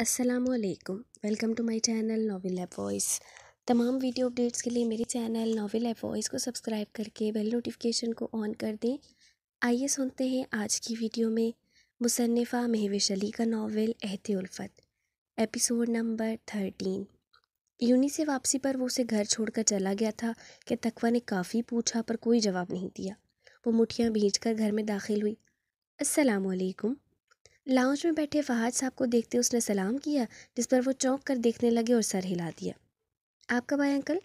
असलकम welcome to my channel नावल है वॉइस तमाम वीडियो अपडेट्स के लिए मेरे चैनल नावल है वॉइस को सब्सक्राइब करके बेल नोटिफिकेशन को ऑन कर दें आइए सुनते हैं आज की वीडियो में मुसनफ़ा महविश अली का नावल एहत उल्फत एपिसोड नंबर थर्टीन यूनी से वापसी पर वो उसे घर छोड़कर चला गया था कि तकवा ने काफ़ी पूछा पर कोई जवाब नहीं दिया वो मुठियाँ भेज घर में दाखिल हुई असलकुम लाउंज में बैठे फहाद साहब को देखते उसने सलाम किया जिस पर वो चौंक कर देखने लगे और सर हिला दिया आप कब आए अंकल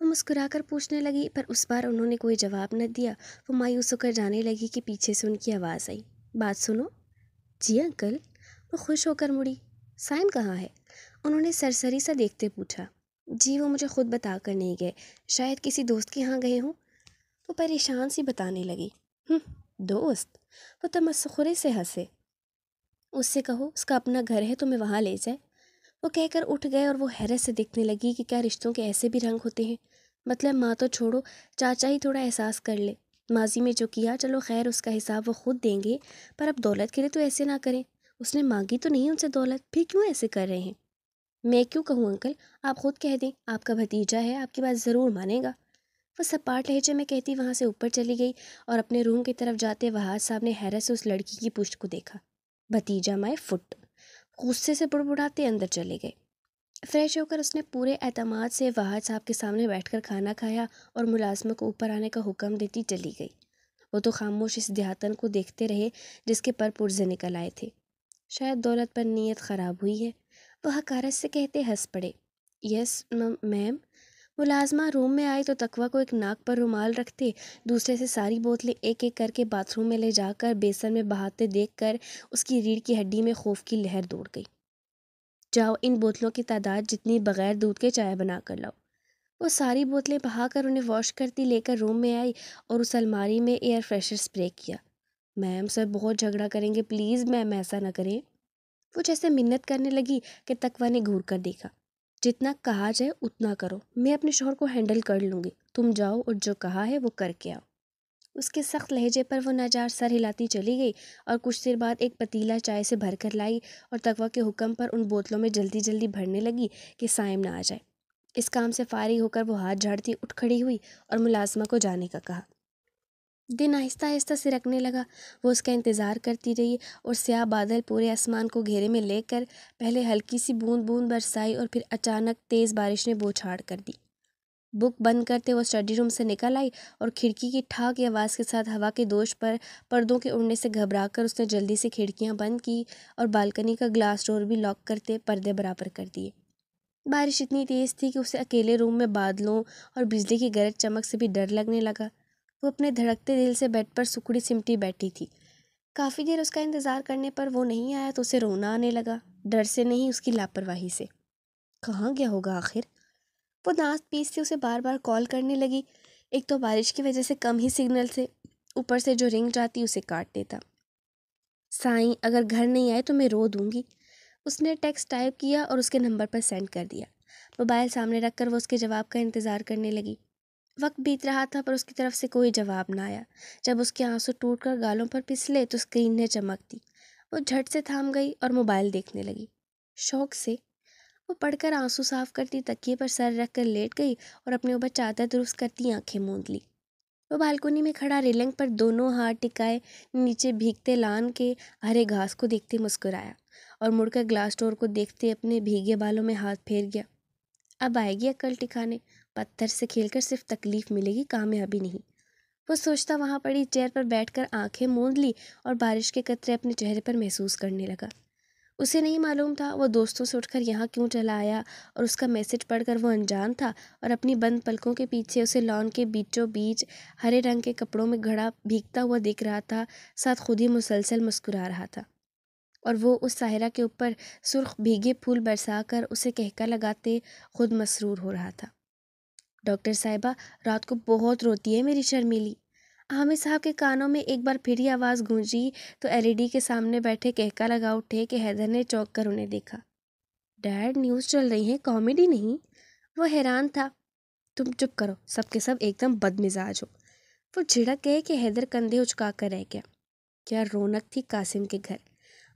वो मुस्कुराकर पूछने लगी पर उस बार उन्होंने कोई जवाब न दिया वो मायूस होकर जाने लगी कि पीछे से उनकी आवाज़ आई बात सुनो जी अंकल वो खुश होकर मुड़ी साइन कहाँ है उन्होंने सरसरी सा देखते पूछा जी वो मुझे खुद बता कर नहीं गए शायद किसी दोस्त के यहाँ गए हों वो परेशान सी बताने लगी हम्म, दोस्त वो तमस्खुरे से हंसे उससे कहो उसका अपना घर है तो मैं वहाँ ले जाए वो कहकर उठ गए और वो हैरत से देखने लगी कि क्या रिश्तों के ऐसे भी रंग होते हैं मतलब माँ तो छोड़ो चाचा ही थोड़ा एहसास कर ले माजी में जो किया चलो खैर उसका हिसाब वो खुद देंगे पर अब दौलत के लिए तो ऐसे ना करें उसने मांगी तो नहीं उनसे दौलत फिर क्यों ऐसे कर रहे हैं मैं क्यों कहूँ अंकल आप खुद कह दें आपका भतीजा है आपकी बात ज़रूर मानेगा वो सपाट लहजे में कहती वहाँ से ऊपर चली गई और अपने रूम की तरफ जाते वहाज साहब ने हैरत से उस लड़की की पुष्ट को देखा भतीजा माए फुट गुस्से से बुड़बुड़ाते अंदर चले गए फ्रेश होकर उसने पूरे अहतमाद से वाहद साहब के सामने बैठकर खाना खाया और मुलाजमत को ऊपर आने का हुक्म देती चली गई वो तो खामोश इस देहातन को देखते रहे जिसके पर पुरजे निकल आए थे शायद दौलत पर नीयत ख़राब हुई है वह हकारत से कहते हंस पड़े यस मैम मुलाजमा रूम में आई तो तकवा को एक नाक पर रुमाल रखते दूसरे से सारी बोतलें एक एक करके बाथरूम में ले जाकर बेसन में बहाते देखकर उसकी रीढ़ की हड्डी में खौफ की लहर दौड़ गई जाओ इन बोतलों की तादाद जितनी बगैर दूध के चाय बना कर लाओ वो सारी बोतलें बहाकर उन्हें वॉश करती लेकर रूम में आई और उस अलमारी में एयर फ्रेशर स्प्रे किया मैम सर बहुत झगड़ा करेंगे प्लीज़ मैम ऐसा ना करें वो जैसे मिन्नत करने लगी कि तकवा ने घूर कर देखा जितना कहा जाए उतना करो मैं अपने शोहर को हैंडल कर लूँगी तुम जाओ और जो कहा है वो करके आओ उसके सख्त लहजे पर वो नजार सर हिलाती चली गई और कुछ देर बाद एक पतीला चाय से भर कर लाई और तकवा के हुक्म पर उन बोतलों में जल्दी जल्दी भरने लगी कि साइम ना आ जाए इस काम से फारिग होकर वो हाथ झाड़ती उठ खड़ी हुई और मुलाजमा को जाने का कहा दिन आहिस्ता आहिस्ता सिरकने लगा वो उसका इंतज़ार करती रही और स्याह बादल पूरे आसमान को घेरे में लेकर पहले हल्की सी बूंद बूंद बरसाई और फिर अचानक तेज़ बारिश ने बोछाड़ कर दी बुक बंद करते वो स्टडी रूम से निकल आई और खिड़की की ठाक की आवाज़ के साथ हवा के दोष पर पर्दों के उड़ने से घबराकर उसने जल्दी से खिड़कियां बंद की और बालकनी का ग्लास डोर भी लॉक करते पर्दे बराबर कर दिए बारिश इतनी तेज़ थी कि उसे अकेले रूम में बादलों और बिजली की गरज चमक से भी डर लगने लगा वो अपने धड़कते दिल से बेड पर सुखड़ी सिमटी बैठी थी काफ़ी देर उसका इंतज़ार करने पर वो नहीं आया तो उसे रोना आने लगा डर से नहीं उसकी लापरवाही से कहाँ गया होगा आखिर वो दांत पीस से उसे बार बार कॉल करने लगी एक तो बारिश की वजह से कम ही सिग्नल से ऊपर से जो रिंग जाती उसे काट देता साईं अगर घर नहीं आए तो मैं रो दूँगी उसने टेक्स्ट टाइप किया और उसके नंबर पर सेंड कर दिया मोबाइल सामने रखकर वो उसके जवाब का इंतज़ार करने लगी वक्त बीत रहा था पर उसकी तरफ से कोई जवाब ना आया जब उसके आंसू टूट कर गालों पर पिसले तो स्क्रीन ने चमक दी वो झट से थाम गई और मोबाइल देखने लगी शौक से वो पढ़कर आंसू साफ करती तकिए पर सर रख कर लेट गई और अपने ऊपर चादर दुरुस्त करती आंखें मूंद ली वो बालकोनी में खड़ा रेलिंग पर दोनों हाथ टिकाए नीचे भीगते लान के हरे घास को देखते मुस्कुराया और मुड़कर ग्लास डोर को देखते अपने भीगे बालों में हाथ फेर गया अब आएगी अक्ल टिकाने पत्थर से खेलकर सिर्फ तकलीफ़ मिलेगी कामयाबी नहीं वो सोचता वहाँ पड़ी चेयर पर बैठकर आंखें मूंद ली और बारिश के कतरे अपने चेहरे पर महसूस करने लगा उसे नहीं मालूम था वो दोस्तों से उठकर यहाँ क्यों चला आया और उसका मैसेज पढ़कर वो अनजान था और अपनी बंद पलकों के पीछे उसे लॉन के बीचों बीच हरे रंग के कपड़ों में घड़ा भीगता हुआ दिख रहा था साथ खुद ही मुसलसल मुस्कुरा रहा था और वो उस साहरा के ऊपर सुर्ख भीगे फूल बरसा कर उसे कहका लगाते खुद मसरूर हो रहा था डॉक्टर साहिबा रात को बहुत रोती है मेरी शर्मिली आमिर साहब के कानों में एक बार फिर ही आवाज़ गूंजी तो एलईडी के सामने बैठे कहका लगा उठे कि हैदर ने चौंक कर उन्हें देखा डैड न्यूज़ चल रही है कॉमेडी नहीं वो हैरान था तुम चुप करो सबके सब एकदम बदमिजाज हो वो झिड़क गए कि हैदर कंधे उचका कर रह गया क्या रौनक थी कासिम के घर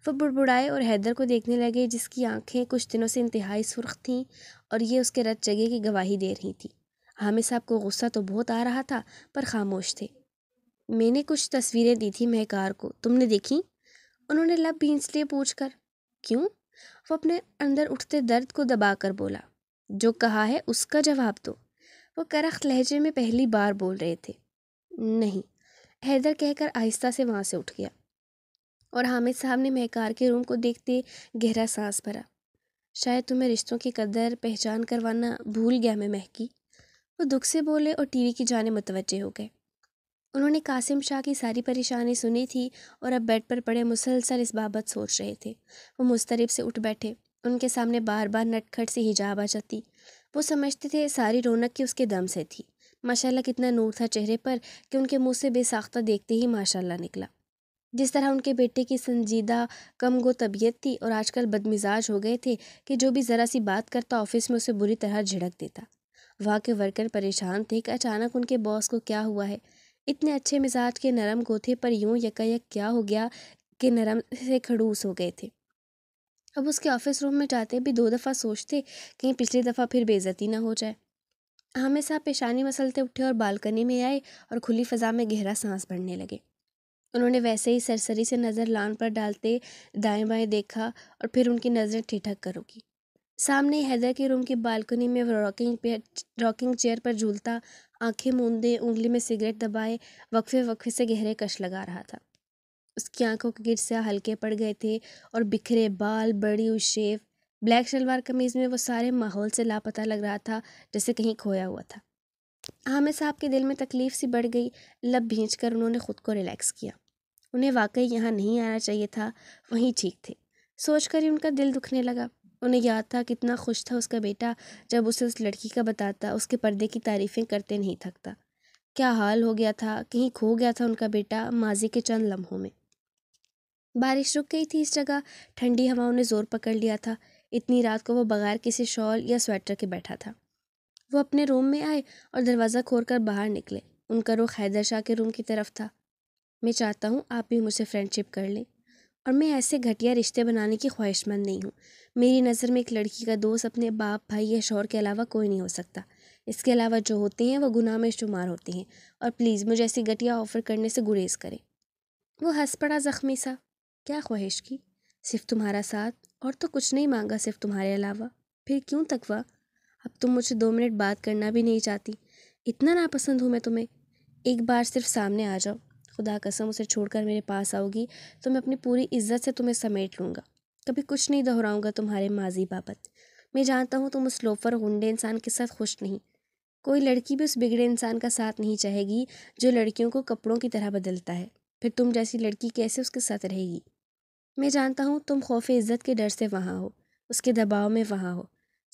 वह बुड़बुड़ाए और हैदर को देखने लगे जिसकी आंखें कुछ दिनों से इंतहाई सुर्ख थीं और ये उसके रत जगह की गवाही दे रही थी हामिद साहब को गुस्सा तो बहुत आ रहा था पर खामोश थे मैंने कुछ तस्वीरें दी थी महकार को तुमने देखी उन्होंने लब भी इसलिए पूछ कर क्यों वो अपने अंदर उठते दर्द को दबा कर बोला जो कहा है उसका जवाब दो वो करख्त लहजे में पहली बार बोल रहे थे नहीं हैदर कहकर आहिस्ता से वहाँ से उठ गया और हामिद साहब ने महकार के रूम को देखते गहरा सांस भरा शायद तुम्हें रिश्तों की कदर पहचान करवाना भूल गया मैं महकी वो दुख से बोले और टीवी की जाने मुतवजे हो गए उन्होंने कासिम शाह की सारी परेशानी सुनी थी और अब बेड पर पड़े मुसलसल इस बाबत सोच रहे थे वो मुस्तरब से उठ बैठे उनके सामने बार बार नटखट से हिजाब आ जाती वो समझते थे सारी रौनक की उसके दम से थी माशाल्लाह कितना नूर था चेहरे पर कि उनके मुंह से बेसाख्ता देखते ही माशाल्लाह निकला जिस तरह उनके बेटे की संजीदा कम गो तबीयत थी और आजकल बदमिजाज हो गए थे कि जो भी ज़रा सी बात करता ऑफिस में उसे बुरी तरह झिड़क देता वहाँ के वर्कर परेशान थे कि अचानक उनके बॉस को क्या हुआ है इतने अच्छे मिजाज के नरम गोथे पर यूं यकायक क्या हो गया कि नरम से खड़ूस हो गए थे अब उसके ऑफिस रूम में जाते भी दो दफ़ा सोचते कहीं पिछली दफ़ा फिर बेजती ना हो जाए हामिद साहब पेशानी मसलते उठे और बालकनी में आए और खुली फ़जा में गहरा सांस भरने लगे उन्होंने वैसे ही सरसरी से नज़र लान पर डालते दाएं बाएं देखा और फिर उनकी नज़रें ठिठक कर रुकी सामने हैदर के रूम की बालकनी में रॉकिंग रॉकिंग चेयर पर झूलता आंखें मूंदे उंगली में सिगरेट दबाए वक्फे वक्फे से गहरे कश लगा रहा था उसकी आंखों के गिर से हल्के पड़ गए थे और बिखरे बाल बड़ी उशेव ब्लैक शलवार कमीज में वो सारे माहौल से लापता लग रहा था जैसे कहीं खोया हुआ था हामिद साहब के दिल में तकलीफ सी बढ़ गई लब भींच कर उन्होंने खुद को रिलैक्स किया उन्हें वाकई यहाँ नहीं आना चाहिए था वहीं ठीक थे सोचकर ही उनका दिल दुखने लगा उन्हें याद था कितना खुश था उसका बेटा जब उसे उस लड़की का बताता उसके पर्दे की तारीफ़ें करते नहीं थकता क्या हाल हो गया था कहीं खो गया था उनका बेटा माजी के चंद लम्हों में बारिश रुक गई थी इस जगह ठंडी हवाओं ने जोर पकड़ लिया था इतनी रात को वो बगैर किसी शॉल या स्वेटर के बैठा था वो अपने रूम में आए और दरवाज़ा खोल कर बाहर निकले उनका रुख हैदर शाह के रूम की तरफ था मैं चाहता हूँ आप भी मुझसे फ्रेंडशिप कर लें और मैं ऐसे घटिया रिश्ते बनाने की ख्वाहिशमंद नहीं हूँ मेरी नज़र में एक लड़की का दोस्त अपने बाप भाई या शोर के अलावा कोई नहीं हो सकता इसके अलावा जो होते हैं वह गुनाह में शुमार होते हैं और प्लीज़ मुझे ऐसी घटिया ऑफ़र करने से गुरेज करें वो हंस पड़ा ज़ख्मी सा क्या ख्वाहिश की सिर्फ तुम्हारा साथ और तो कुछ नहीं मांगा सिर्फ तुम्हारे अलावा फिर क्यों तकवा अब तुम मुझे दो मिनट बात करना भी नहीं चाहती इतना नापसंद हूँ मैं तुम्हें एक बार सिर्फ सामने आ जाओ खुदा कसम उसे छोड़कर मेरे पास आओगी तो मैं अपनी पूरी इज्जत से तुम्हें समेट लूँगा कभी कुछ नहीं दोहराऊँगा तुम्हारे माजी बाबत मैं जानता हूँ तुम उस लोफर गुंडे इंसान के साथ खुश नहीं कोई लड़की भी उस बिगड़े इंसान का साथ नहीं चाहेगी जो लड़कियों को कपड़ों की तरह बदलता है फिर तुम जैसी लड़की कैसे उसके साथ रहेगी मैं जानता हूँ तुम खौफ इज़्ज़त के डर से वहाँ हो उसके दबाव में वहाँ हो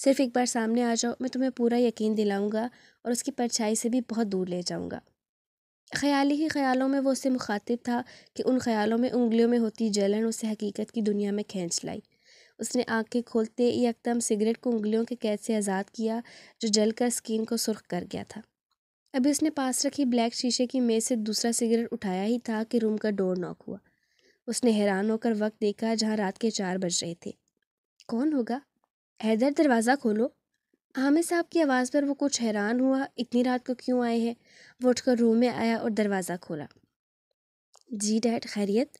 सिर्फ एक बार सामने आ जाओ मैं तुम्हें पूरा यकीन दिलाऊंगा और उसकी परछाई से भी बहुत दूर ले जाऊंगा ख्याली ही ख्यालों में वो उससे मुखातिब था कि उन ख्यालों में उंगलियों में होती जलन उसे हकीकत की दुनिया में खींच लाई उसने आंखें खोलते ही एकदम सिगरेट को उंगलियों के कैद से आज़ाद किया जो जलकर स्किन को सुर्ख कर गया था अभी उसने पास रखी ब्लैक शीशे की मेज़ से दूसरा सिगरेट उठाया ही था कि रूम का डोर नॉक हुआ उसने हैरान होकर वक्त देखा जहाँ रात के चार बज रहे थे कौन होगा हैदर दरवाज़ा खोलो हामिद साहब की आवाज़ पर वो कुछ हैरान हुआ इतनी रात को क्यों आए हैं वो उठकर रूम में आया और दरवाज़ा खोला जी डैड खैरियत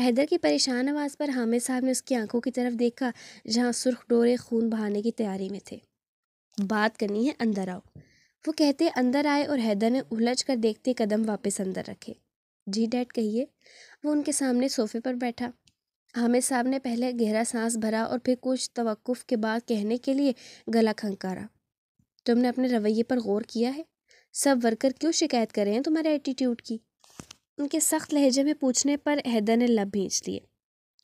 हैदर की परेशान आवाज़ पर हामिद साहब ने उसकी आंखों की तरफ देखा जहाँ सुर्ख डोरे खून बहाने की तैयारी में थे बात करनी है अंदर आओ वो कहते अंदर आए और हैदर ने उलझ कर देखते कदम वापस अंदर रखे जी डैड कहिए वो उनके सामने सोफे पर बैठा हामिद साहब ने पहले गहरा सांस भरा और फिर कुछ तवक़ुफ़ के बाद कहने के लिए गला खंकारा तुमने अपने रवैये पर गौर किया है सब वर्कर क्यों शिकायत कर रहे हैं तुम्हारे एटीट्यूड की उनके सख्त लहजे में पूछने पर हैदर ने लब भींच लिए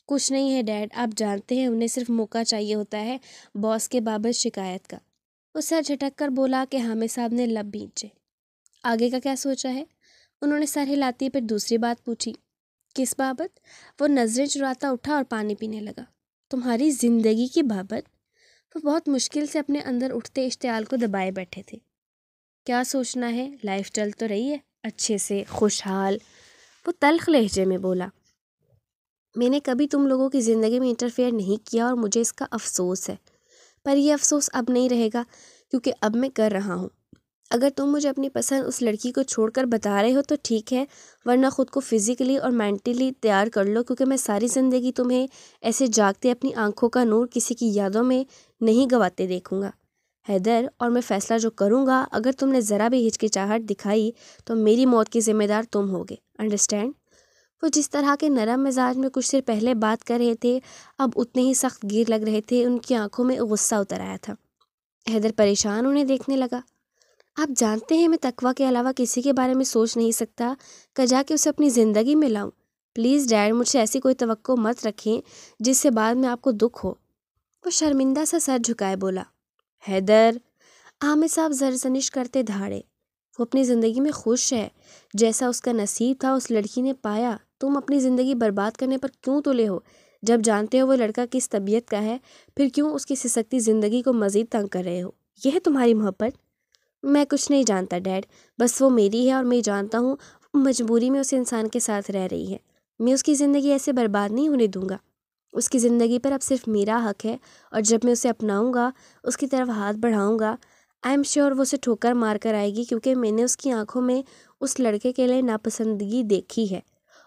कुछ नहीं है डैड आप जानते हैं उन्हें सिर्फ मौका चाहिए होता है बॉस के बाबत शिकायत का उस सर झटक कर बोला कि हामिद साहब ने लब भींचे आगे का क्या सोचा है उन्होंने सर हिलाती पर दूसरी बात पूछी किस बाबत वो नज़रें चुराता उठा और पानी पीने लगा तुम्हारी ज़िंदगी की बाबत वो बहुत मुश्किल से अपने अंदर उठते इश्तियाल को दबाए बैठे थे क्या सोचना है लाइफ चल तो रही है अच्छे से खुशहाल वो तलख लहजे में बोला मैंने कभी तुम लोगों की ज़िंदगी में इंटरफेयर नहीं किया और मुझे इसका अफसोस है पर यह अफसोस अब नहीं रहेगा क्योंकि अब मैं कर रहा हूँ अगर तुम मुझे अपनी पसंद उस लड़की को छोड़कर बता रहे हो तो ठीक है वरना ख़ुद को फ़िज़िकली और मेंटली तैयार कर लो क्योंकि मैं सारी ज़िंदगी तुम्हें ऐसे जागते अपनी आंखों का नूर किसी की यादों में नहीं गंवाते देखूंगा हैदर और मैं फ़ैसला जो करूँगा अगर तुमने ज़रा भी हिचकिचाहट दिखाई तो मेरी मौत की ज़िम्मेदार तुम होगे अंडरस्टैंड वो जिस तरह के नरम मिजाज में कुछ देर पहले बात कर रहे थे अब उतने ही सख्त गिर लग रहे थे उनकी आंखों में गुस्सा उतर आया था हैदर परेशान उन्हें देखने लगा आप जानते हैं मैं तकवा के अलावा किसी के बारे में सोच नहीं सकता कर जाके उसे अपनी ज़िंदगी में लाऊं प्लीज़ डैड मुझसे ऐसी कोई तो मत रखें जिससे बाद में आपको दुख हो वो शर्मिंदा सा सर झुकाए बोला हैदर आमिर साहब जरसनिश करते धाड़े वो अपनी ज़िंदगी में खुश है जैसा उसका नसीब था उस लड़की ने पाया तुम अपनी ज़िंदगी बर्बाद करने पर क्यों तुले हो जब जानते हो वो लड़का किस तबीयत का है फिर क्यों उसकी सिसकती ज़िंदगी को मज़ीद तंग कर रहे हो यह तुम्हारी मोहब्बत मैं कुछ नहीं जानता डैड बस वो मेरी है और मैं जानता हूँ मजबूरी में उस इंसान के साथ रह रही है मैं उसकी ज़िंदगी ऐसे बर्बाद नहीं होने दूंगा उसकी ज़िंदगी पर अब सिर्फ मेरा हक है और जब मैं उसे अपनाऊंगा उसकी तरफ हाथ बढ़ाऊंगा आई एम श्योर वो उसे ठोकर मार कर आएगी क्योंकि मैंने उसकी आंखों में उस लड़के के लिए नापसंदगी देखी है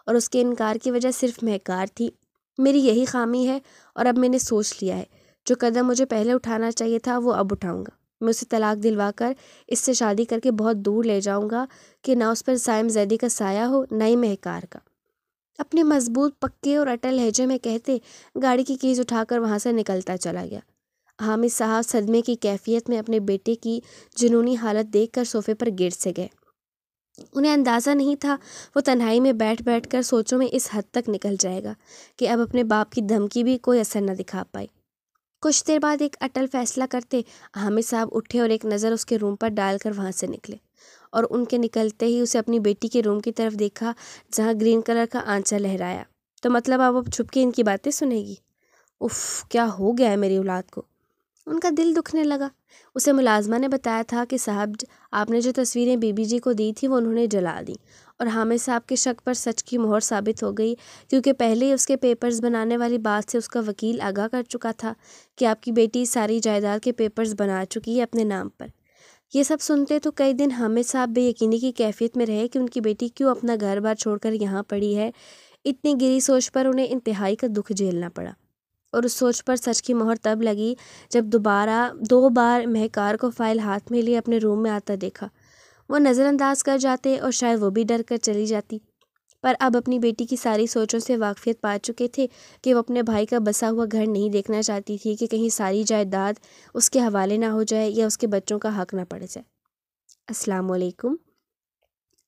और उसके इनकार की वजह सिर्फ महकार थी मेरी यही खामी है और अब मैंने सोच लिया है जो कदम मुझे पहले उठाना चाहिए था वो अब उठाऊँगा मैं उसे तलाक़ दिलवा कर इससे शादी करके बहुत दूर ले जाऊँगा कि ना उस पर साइम जैदी का साया हो ना ही महकार का अपने मजबूत पक्के और अटल लहजे में कहते गाड़ी की कीज़ उठाकर वहाँ से निकलता चला गया हामिद साहब सदमे की कैफियत में अपने बेटे की जुनूनी हालत देखकर सोफे पर गिर से गए उन्हें अंदाज़ा नहीं था वो तन्हाई में बैठ बैठ कर सोचों में इस हद तक निकल जाएगा कि अब अपने बाप की धमकी भी कोई असर न दिखा पाई कुछ देर बाद एक अटल फैसला करते हामिद साहब उठे और एक नज़र उसके रूम पर डालकर वहाँ से निकले और उनके निकलते ही उसे अपनी बेटी के रूम की तरफ देखा जहाँ ग्रीन कलर का आंचा लहराया तो मतलब आप अब छुप के इनकी बातें सुनेगी उफ क्या हो गया है मेरी औलाद को उनका दिल दुखने लगा उसे मुलाजमा ने बताया था कि साहब आपने जो तस्वीरें बीबी जी को दी थी वो उन्होंने जला दी और साहब आपके शक पर सच की मोहर साबित हो गई क्योंकि पहले ही उसके पेपर्स बनाने वाली बात से उसका वकील आगाह कर चुका था कि आपकी बेटी सारी जायदाद के पेपर्स बना चुकी है अपने नाम पर ये सब सुनते तो कई दिन हामिद साहब बेयकीनी की कैफियत में रहे कि उनकी बेटी क्यों अपना घर बार छोड़कर यहाँ पड़ी है इतनी गिरी सोच पर उन्हें इंतहाई का दुख झेलना पड़ा और उस सोच पर सच की मोहर तब लगी जब दोबारा दो बार महकार को फाइल हाथ में लिए अपने रूम में आता देखा वो नज़रअंदाज कर जाते और शायद वो भी डर कर चली जाती पर अब अपनी बेटी की सारी सोचों से वाकफियत पा चुके थे कि वो अपने भाई का बसा हुआ घर नहीं देखना चाहती थी कि कहीं सारी जायदाद उसके हवाले ना हो जाए या उसके बच्चों का हक ना पड़ जाए असलकुम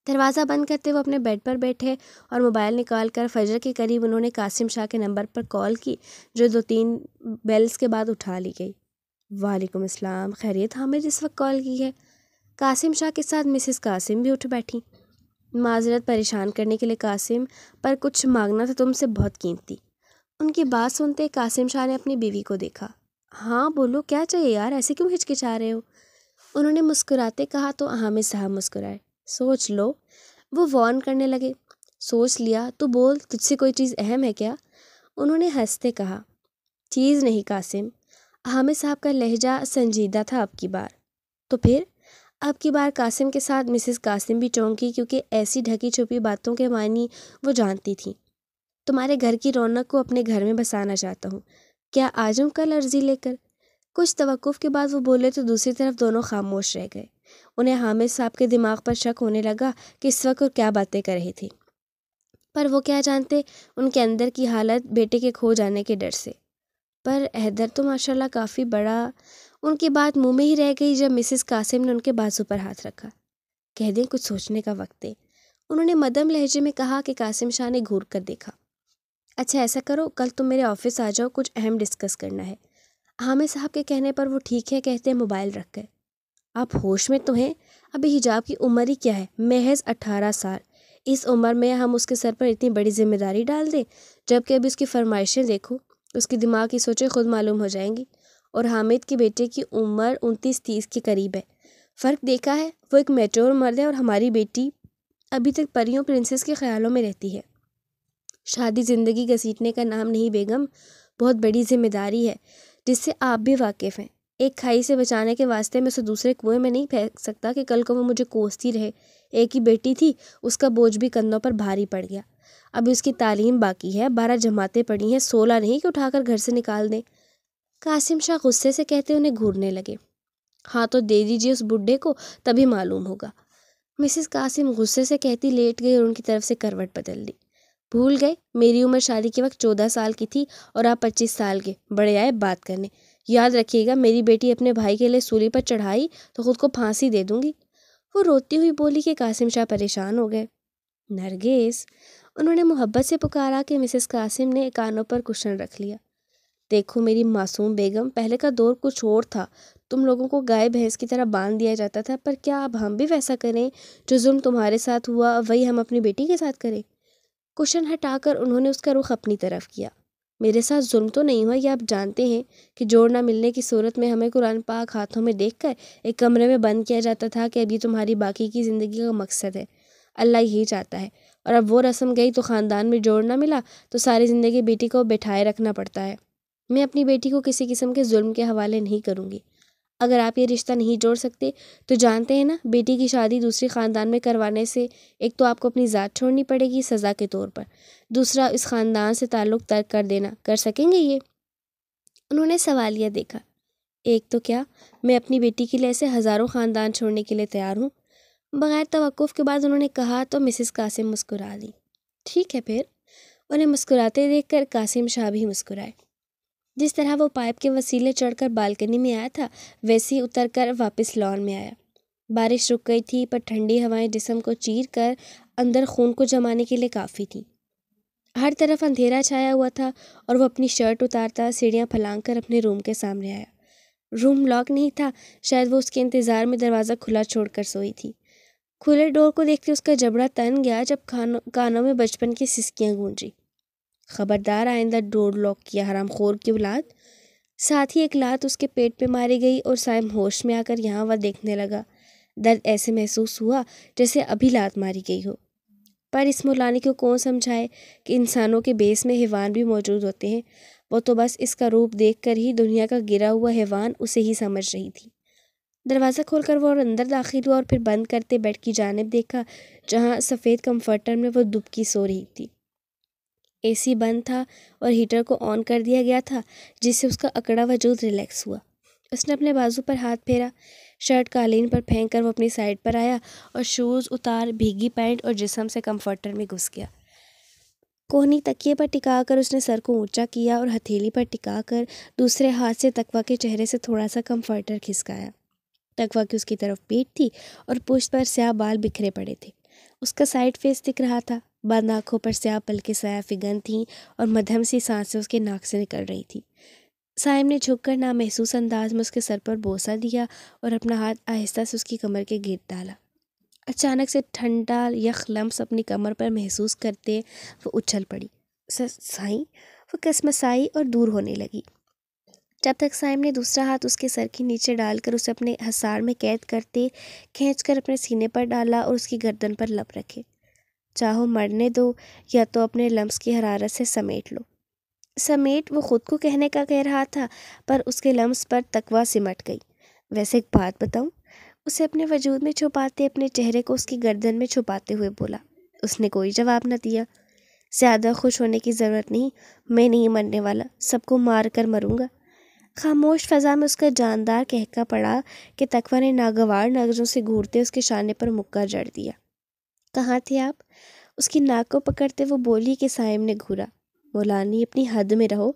दरवाज़ा बंद करते वो अपने बेड पर बैठे और मोबाइल निकाल कर फजर के करीब उन्होंने कासिम शाह के नंबर पर कॉल की जो दो तीन बेल्स के बाद उठा ली गई वालेकुम अस्सलाम खैरियत हमें हाँ, जिस वक्त कॉल की है कासिम शाह के साथ मिसिस कासिम भी उठ बैठी माजरत परेशान करने के लिए कासिम पर कुछ मांगना था तुमसे बहुत कीमती उनकी बात सुनते कासिम शाह ने अपनी बीवी को देखा हाँ बोलो क्या चाहिए यार ऐसे क्यों हिचकिचा रहे हो उन्होंने मुस्कुराते कहा तो हामिद साहब मुस्कुराए सोच लो वो वॉर्न करने लगे सोच लिया तो बोल तुझसे कोई चीज़ अहम है क्या उन्होंने हंसते कहा चीज़ नहीं कासिम हामिद साहब का लहजा संजीदा था अब की बार तो फिर अब की बार कासिम के साथ मिसिस कासिम भी चौंकी क्योंकि ऐसी ढकी छुपी बातों के मानी वो जानती थी तुम्हारे घर की रौनक को अपने घर में बसाना चाहता हूँ क्या आ जाऊँ कल अर्जी लेकर कुछ तवक़ के बाद वो बोले तो दूसरी तरफ दोनों खामोश रह गए उन्हें हामिद साहब के दिमाग पर शक होने लगा कि इस वक्त वो क्या बातें कर रही थी पर वो क्या जानते उनके अंदर की हालत बेटे के खो जाने के डर से पर हैदर तो माशाल्लाह काफ़ी बड़ा उनकी बात मुंह में ही रह गई जब मिसेस कासिम ने उनके बाजू पर हाथ रखा कह दें कुछ सोचने का वक्त है उन्होंने मदम लहजे में कहा कि कासिम शाह ने घूर कर देखा अच्छा ऐसा करो कल तुम मेरे ऑफिस आ जाओ कुछ अहम डिस्कस करना है हामिद साहब के कहने पर वो ठीक है कहते हैं मोबाइल रख गए आप होश में तो हैं अभी हिजाब की उम्र ही क्या है महज अठारह साल इस उम्र में हम उसके सर पर इतनी बड़ी जिम्मेदारी डाल दें जबकि अभी उसकी फरमाइशें देखो उसकी दिमाग की सोचें खुद मालूम हो जाएंगी और हामिद के बेटे की उम्र उनतीस तीस के करीब है फ़र्क देखा है वो एक मेटोर मर्द है और हमारी बेटी अभी तक परियों प्रिंसेस के ख्यालों में रहती है शादी ज़िंदगी घसीटने का नाम नहीं बेगम बहुत बड़ी जिम्मेदारी है जिससे आप भी वाकिफ़ हैं एक खाई से बचाने के वास्ते मैं उसे दूसरे कुएं में नहीं फेंक सकता कि कल को वो मुझे कोसती रहे एक ही बेटी थी उसका बोझ भी कंधों पर भारी पड़ गया अभी उसकी तालीम बाकी है बारह जमातें पड़ी हैं सोलह नहीं कि उठाकर घर से निकाल दें कासिम शाह गुस्से से कहते उन्हें घूरने लगे हाँ तो दे दीजिए उस बुढ़े को तभी मालूम होगा मिसिस कासिम गुस्से से कहती लेट गई और उनकी तरफ से करवट बदल दी भूल गए मेरी उम्र शादी के वक्त चौदह साल की थी और आप पच्चीस साल के बड़े आए बात करने याद रखिएगा मेरी बेटी अपने भाई के लिए सूली पर चढ़ाई तो खुद को फांसी दे दूंगी वो रोती हुई बोली कि कासिम शाह परेशान हो गए नरगेस उन्होंने मोहब्बत से पुकारा कि मिसेस कासिम ने कानों पर कुशन रख लिया देखो मेरी मासूम बेगम पहले का दौर कुछ और था तुम लोगों को गाय भैंस की तरह बांध दिया जाता था पर क्या अब हम भी वैसा करें जो जुर्म तुम्हारे साथ हुआ वही हम अपनी बेटी के साथ करें कुशन हटाकर उन्होंने उसका रुख अपनी तरफ किया मेरे साथ जुर्म तो नहीं हुआ यह आप जानते हैं कि जोड़ ना मिलने की सूरत में हमें कुरान पाक हाथों में देख कर एक कमरे में बंद किया जाता था कि अभी तुम्हारी बाकी की ज़िंदगी का मकसद है अल्लाह यही चाहता है और अब वो रस्म गई तो ख़ानदान में जोड़ ना मिला तो सारी ज़िंदगी बेटी को बैठाए रखना पड़ता है मैं अपनी बेटी को किसी किस्म के जुल्म के हवाले नहीं करूँगी अगर आप ये रिश्ता नहीं जोड़ सकते तो जानते हैं ना बेटी की शादी दूसरे ख़ानदान में करवाने से एक तो आपको अपनी ज़ात छोड़नी पड़ेगी सज़ा के तौर पर दूसरा इस ख़ानदान से ताल्लुक़ तर्क कर देना कर सकेंगे ये उन्होंने सवालिया देखा एक तो क्या मैं अपनी बेटी के लिए ऐसे हज़ारों ख़ानदान छोड़ने के लिए तैयार हूँ बग़ैर तवक़्क़ुफ़ के बाद उन्होंने कहा तो मिसेस कासिम मुस्कुरा दी ठीक है फिर उन्हें मुस्कुराते देखकर कासिम शाह भी मुस्कुराए जिस तरह वो पाइप के वसीले चढ़कर बालकनी में आया था वैसे ही उतर कर वापस लॉन में आया बारिश रुक गई थी पर ठंडी हवाएं जिसम को चीर कर अंदर खून को जमाने के लिए काफ़ी थी हर तरफ अंधेरा छाया हुआ था और वो अपनी शर्ट उतारता सीढ़ियाँ फलांग कर अपने रूम के सामने आया रूम लॉक नहीं था शायद वो उसके इंतज़ार में दरवाज़ा खुला छोड़कर सोई थी खुले डोर को देखते उसका जबड़ा तन गया जब खानों कानों में बचपन की सिसकियाँ गूंजी खबरदार आइंदा डोर लॉक किया हराम खोर की औलाद साथ ही एक लात उसके पेट पे मारी गई और साइम होश में आकर यहाँ वह देखने लगा दर्द ऐसे महसूस हुआ जैसे अभी लात मारी गई हो पर इस मौलानी को कौन समझाए कि इंसानों के बेस में हैवान भी मौजूद होते हैं वो तो बस इसका रूप देखकर ही दुनिया का गिरा हुआ हैवान उसे ही समझ रही थी दरवाज़ा खोलकर वो और अंदर दाखिल हुआ और फिर बंद करते बेड की जानब देखा जहाँ सफ़ेद कम्फर्टर में वो दुबकी सो रही थी एसी बंद था और हीटर को ऑन कर दिया गया था जिससे उसका अकड़ा वजूद रिलैक्स हुआ उसने अपने बाजू पर हाथ फेरा शर्ट कालीन पर फेंक कर वो अपनी साइड पर आया और शूज़ उतार भीगी पैंट और जिसम से कम्फर्टर में घुस गया कोहनी तकिए पर टिका कर उसने सर को ऊंचा किया और हथेली पर टिका कर दूसरे हाथ से तकवा के चेहरे से थोड़ा सा कम्फर्टर खिसकाया तकवा की उसकी तरफ पीठ थी और पुष्ट पर स्याह बाल बिखरे पड़े थे उसका साइड फेस दिख रहा था बंद आँखों पर स्याह के साया फिगन थी और मध्यम सी सांसें उसके नाक से निकल रही थी साइम ने झुककर नामहसूस अंदाज में उसके सर पर बोसा दिया और अपना हाथ आहिस्ता से उसकी कमर के गिर डाला अचानक से ठंडा यख लम्स अपनी कमर पर महसूस करते वो उछल पड़ी साई वो कसमसाई और दूर होने लगी जब तक साइम ने दूसरा हाथ उसके सर के नीचे डालकर उसे अपने हसार में कैद करते खींचकर अपने सीने पर डाला और उसकी गर्दन पर लप रखे चाहो मरने दो या तो अपने लम्स की हरारत से समेट लो समेट वो खुद को कहने का कह रहा था पर उसके लम्स पर तकवा सिमट गई वैसे एक बात बताऊँ उसे अपने वजूद में छुपाते अपने चेहरे को उसकी गर्दन में छुपाते हुए बोला उसने कोई जवाब न दिया ज़्यादा खुश होने की ज़रूरत नहीं मैं नहीं मरने वाला सबको मार कर मरूँगा खामोश फ़ज़ा में उसका जानदार कहका पड़ा कि तकवा ने नागवार नगरों से घूरते उसके शाने पर मुक्का जड़ दिया कहाँ थे आप उसकी नाक को पकड़ते वो बोली कि साइम ने घूरा मौलानी अपनी हद में रहो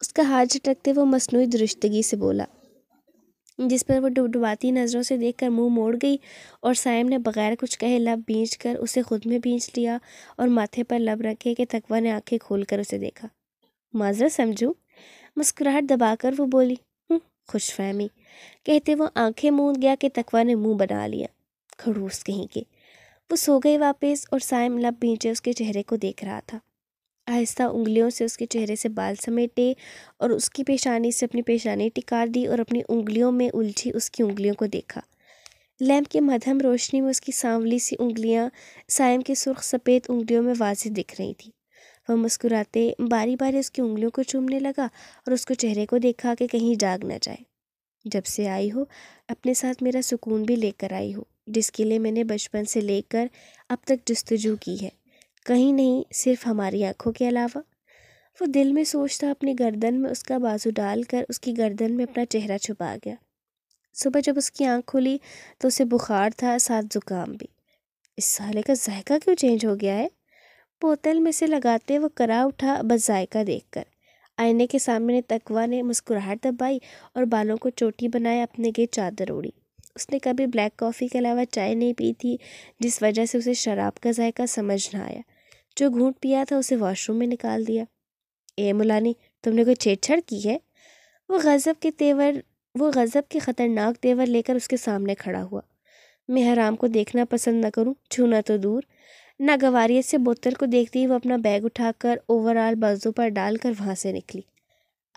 उसका हाथ झटकते वो मसनू दुरुस्तगी से बोला जिस पर वो डुबडुबाती नज़रों से देखकर मुंह मोड़ गई और साइम ने बगैर कुछ कहे लब बींच कर उसे ख़ुद में बींच लिया और माथे पर लब रखे कि तकवा ने आंखें खोल कर उसे देखा माजरा समझूँ मुस्कुराहट दबाकर वो बोली हम्म, खुशफहमी कहते वो आंखें मूंद गया कि तकवा ने मुंह बना लिया खड़ूस कहीं के वो सो गए वापस और सायम लब बीचे उसके चेहरे को देख रहा था आहिस्ता उंगलियों से उसके चेहरे से बाल समेटे और उसकी पेशानी से अपनी पेशानी टिकार दी और अपनी उंगलियों में उलझी उसकी उंगलियों को देखा लैम्प की मध्यम रोशनी में उसकी सांवली सी उंगलियां सायम के सुर्ख सफ़ेद उंगलियों में वाजे दिख रही थी वह मुस्कुराते बारी बारी उसकी उंगलियों को चूमने लगा और उसके चेहरे को देखा कि कहीं जाग न जाए जब से आई हो अपने साथ मेरा सुकून भी लेकर आई हो जिसके लिए मैंने बचपन से लेकर अब तक जस्तजू की है कहीं नहीं सिर्फ हमारी आंखों के अलावा वो दिल में सोचता अपनी गर्दन में उसका बाजू डालकर उसकी गर्दन में अपना चेहरा छुपा गया सुबह जब उसकी आंख खुली तो उसे बुखार था साथ जुकाम भी इस साले का जायका क्यों चेंज हो गया है बोतल में से लगाते वो करा उठा बस जायका देखकर आईने के सामने तकवा ने मुस्कुराहट दबाई और बालों को चोटी बनाए अपने गई चादर ओढ़ी उसने कभी ब्लैक कॉफ़ी के अलावा चाय नहीं पी थी जिस वजह से उसे शराब का जायका समझ ना आया जो घूट पिया था उसे वॉशरूम में निकाल दिया ए मुलानी तुमने कोई छेड़छाड़ की है वो गज़ब के तेवर वो गज़ब के ख़तरनाक तेवर लेकर उसके सामने खड़ा हुआ मैं हराम को देखना पसंद न करूँ छूना तो दूर नागवारियत से बोतल को देखती ही वो अपना बैग उठाकर ओवरऑल बाजू पर डालकर वहाँ से निकली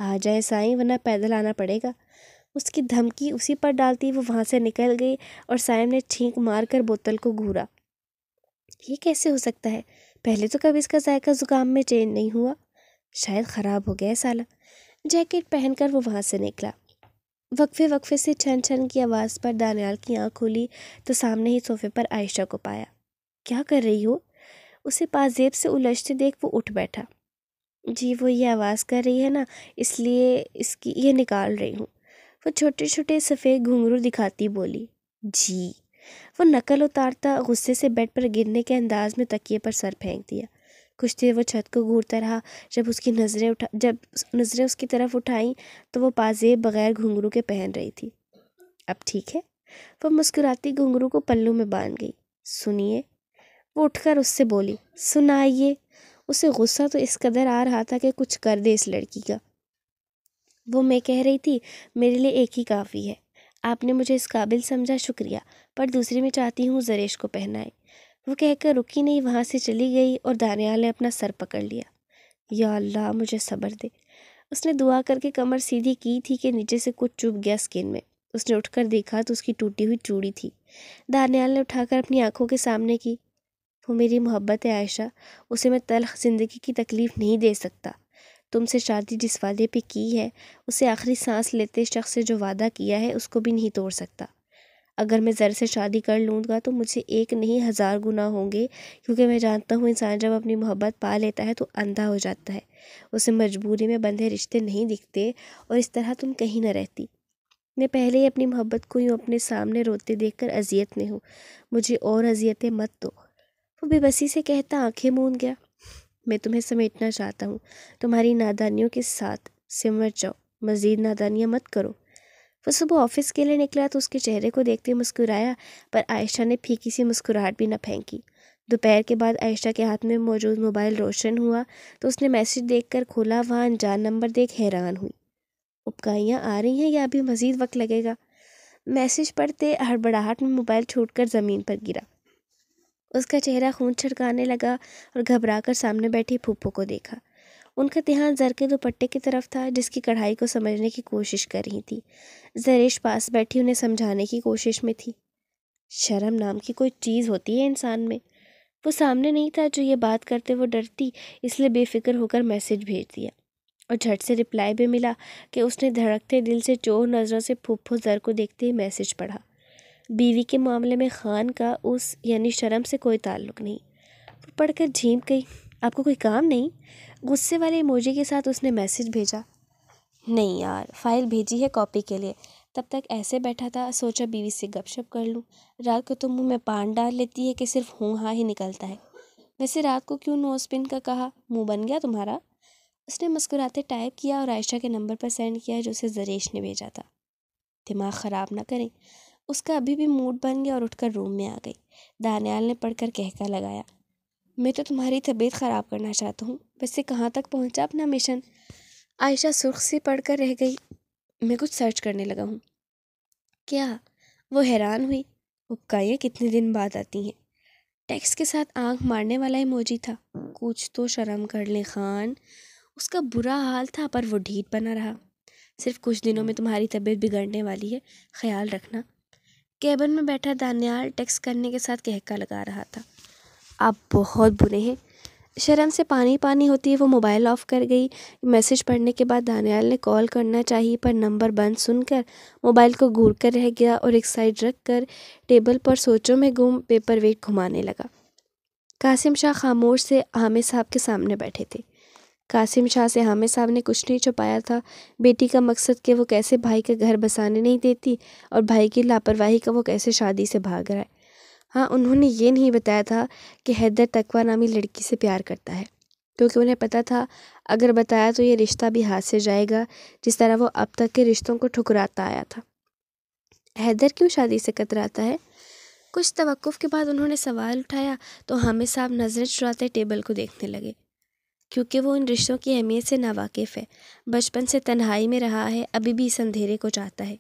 आ जाए साईं वरना पैदल आना पड़ेगा उसकी धमकी उसी पर डालती वो वहाँ से निकल गई और साइम ने छींक मार कर बोतल को घूरा ये कैसे हो सकता है पहले तो कभी इसका जायका ज़ुकाम में चेंज नहीं हुआ शायद ख़राब हो गया साला जैकेट पहनकर वो वहाँ से निकला वक्फे वक्फे से छन छन की आवाज़ पर दानियाल की आँख खुली तो सामने ही सोफे पर आयशा को पाया क्या कर रही हो उसे पाजेब से उलझते देख वो उठ बैठा जी वो ये आवाज़ कर रही है ना इसलिए इसकी ये निकाल रही हूँ वो छोटे छोटे सफ़ेद घुंघरू दिखाती बोली जी वो नकल उतारता गुस्से से बेड पर गिरने के अंदाज में तकिए पर सर फेंक दिया कुछ देर वो छत को घूरता रहा जब उसकी नज़रें उठा जब नज़रें उसकी तरफ उठाई तो वो पाजेब बगैर घुंघरू के पहन रही थी अब ठीक है वो मुस्कुराती घुंघरू को पल्लू में बांध गई सुनिए वो उठकर उससे बोली सुनाइए उसे गुस्सा तो इस कदर आ रहा था कि कुछ कर दे इस लड़की का वो मैं कह रही थी मेरे लिए एक ही काफ़ी है आपने मुझे इस काबिल समझा शुक्रिया पर दूसरी में चाहती हूँ जरेश को पहनाए वो कहकर रुकी नहीं वहाँ से चली गई और दानियाल ने अपना सर पकड़ लिया या अल्लाह मुझे सब्र दे उसने दुआ करके कमर सीधी की थी कि नीचे से कुछ चुभ गया स्किन में उसने उठकर देखा तो उसकी टूटी हुई चूड़ी थी दानियाल ने उठाकर अपनी आंखों के सामने की वो मेरी मोहब्बत है आयशा उसे मैं तलख ज़िंदगी की तकलीफ़ नहीं दे सकता तुमसे शादी जिस वादे पे की है उसे आखिरी सांस लेते शख्स से जो वादा किया है उसको भी नहीं तोड़ सकता अगर मैं ज़र से शादी कर लूँगा तो मुझे एक नहीं हज़ार गुना होंगे क्योंकि मैं जानता हूँ इंसान जब अपनी मोहब्बत पा लेता है तो अंधा हो जाता है उसे मजबूरी में बंधे रिश्ते नहीं दिखते और इस तरह तुम कहीं ना रहती मैं पहले ही अपनी मोहब्बत को यूँ अपने सामने रोते देखकर अजियत में हूँ मुझे और अजियतें मत दो वो बेबसी से कहता आंखें मूंद गया मैं तुम्हें समेटना चाहता हूँ तुम्हारी नादानियों के साथ सिमर जाओ मज़ीद नादानियाँ मत करो वो सुबह ऑफिस के लिए निकला तो उसके चेहरे को देखते हुए मुस्कुराया पर आयशा ने फीकी सी मुस्कुराहट भी न फेंकी दोपहर के बाद आयशा के हाथ में मौजूद मोबाइल रोशन हुआ तो उसने मैसेज देखकर खोला वहाँ अनजान नंबर देख हैरान हुई उपकाइयाँ आ रही हैं या अभी मज़ीद वक्त लगेगा मैसेज पढ़ते हड़बड़ाहट में मोबाइल छूट कर ज़मीन पर गिरा उसका चेहरा खून छिड़काने लगा और घबरा कर सामने बैठी फूफो को देखा उनका ध्यान जर के दुपट्टे की तरफ था जिसकी कढ़ाई को समझने की कोशिश कर रही थी जरेश पास बैठी उन्हें समझाने की कोशिश में थी शर्म नाम की कोई चीज़ होती है इंसान में वो सामने नहीं था जो ये बात करते वो डरती इसलिए बेफिक्र होकर मैसेज भेज दिया और झट से रिप्लाई भी मिला कि उसने धड़कते दिल से चोर नज़रों से फूफो जर को देखते ही मैसेज पढ़ा बीवी के मामले में खान का उस यानी शर्म से कोई ताल्लुक नहीं वो पढ़कर झीप गई आपको कोई काम नहीं गुस्से वाले इमोजी के साथ उसने मैसेज भेजा नहीं यार फाइल भेजी है कॉपी के लिए तब तक ऐसे बैठा था सोचा बीवी से गपशप कर लूँ रात को तो मुँह में पान डाल लेती है कि सिर्फ हूँ हाँ ही निकलता है वैसे रात को क्यों नोसपिन का कहा मुँह बन गया तुम्हारा उसने मुस्कुराते टाइप किया और आयशा के नंबर पर सेंड किया जो उसे जरेश ने भेजा था दिमाग ख़राब ना करें उसका अभी भी मूड बन गया और उठकर रूम में आ गई दानियाल ने पढ़कर कहका लगाया मैं तो तुम्हारी तबीयत ख़राब करना चाहता हूँ वैसे कहाँ तक पहुँचा अपना मिशन आयशा सुर्ख सी कर रह गई मैं कुछ सर्च करने लगा हूँ क्या वो हैरान हुई उपकाइयाँ कितने दिन बाद आती हैं टैक्स के साथ आंख मारने वाला इमोजी था कुछ तो शर्म कर ले खान उसका बुरा हाल था पर वो ढीठ बना रहा सिर्फ कुछ दिनों में तुम्हारी तबीयत बिगड़ने वाली है ख्याल रखना कैबन में बैठा दानियाल टेक्स करने के साथ कहका लगा रहा था आप बहुत बुरे हैं शर्म से पानी पानी होती है वो मोबाइल ऑफ़ कर गई मैसेज पढ़ने के बाद दानियाल ने कॉल करना चाहिए पर नंबर बंद सुनकर मोबाइल को घूर कर रह गया और एक साइड रख कर टेबल पर सोचों में घूम पेपर वेट घुमाने लगा कासिम शाह खामोश से हामिद साहब के सामने बैठे थे कासिम शाह से हामिद साहब ने कुछ नहीं छुपाया था बेटी का मकसद कि वो कैसे भाई का घर बसाने नहीं देती और भाई की लापरवाही का वो कैसे शादी से भाग रहा है हाँ उन्होंने ये नहीं बताया था कि हैदर तकवा नामी लड़की से प्यार करता है क्योंकि उन्हें पता था अगर बताया तो ये रिश्ता भी हाथ से जाएगा जिस तरह वो अब तक के रिश्तों को ठुकराता आया था हैदर क्यों शादी से कतराता है कुछ तवक्कुफ़ के बाद उन्होंने सवाल उठाया तो हामिद साहब नजरें चुराते टेबल को देखने लगे क्योंकि वो उन रिश्तों की अहमियत से नावाकिफ़ है बचपन से तन्हाई में रहा है अभी भी इस अंधेरे को चाहता है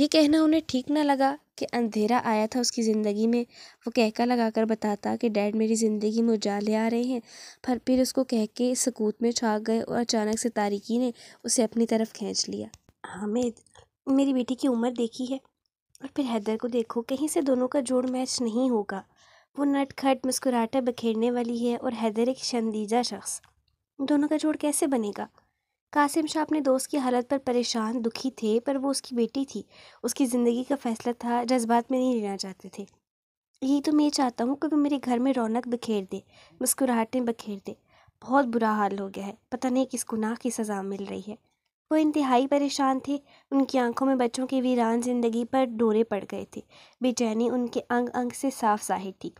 ये कहना उन्हें ठीक ना लगा कि अंधेरा आया था उसकी ज़िंदगी में वो कहका लगा कर बताता कि डैड मेरी ज़िंदगी में उजाले आ रहे हैं पर फिर उसको कह के सकूत में छा गए और अचानक से तारिकी ने उसे अपनी तरफ खींच लिया हामिद मेरी बेटी की उम्र देखी है और फिर हैदर को देखो कहीं से दोनों का जोड़ मैच नहीं होगा वो नटखट मुस्कुराटा बखेरने वाली है और हैदर एक शंदीजा शख्स दोनों का जोड़ कैसे बनेगा कासिम शाह अपने दोस्त की हालत पर परेशान दुखी थे पर वो उसकी बेटी थी उसकी ज़िंदगी का फैसला था जज्बात में नहीं लेना चाहते थे यही तो मैं चाहता हूँ कि वो मेरे घर में रौनक बखेर दे मुस्कुराहटें बखेर दे बहुत बुरा हाल हो गया है पता नहीं किस गुनाह की सज़ा मिल रही है वो इंतहाई परेशान थे उनकी आंखों में बच्चों की वीरान ज़िंदगी पर डोरे पड़ गए थे बेचैनी उनके अंग अंग से साफ जाहिर थी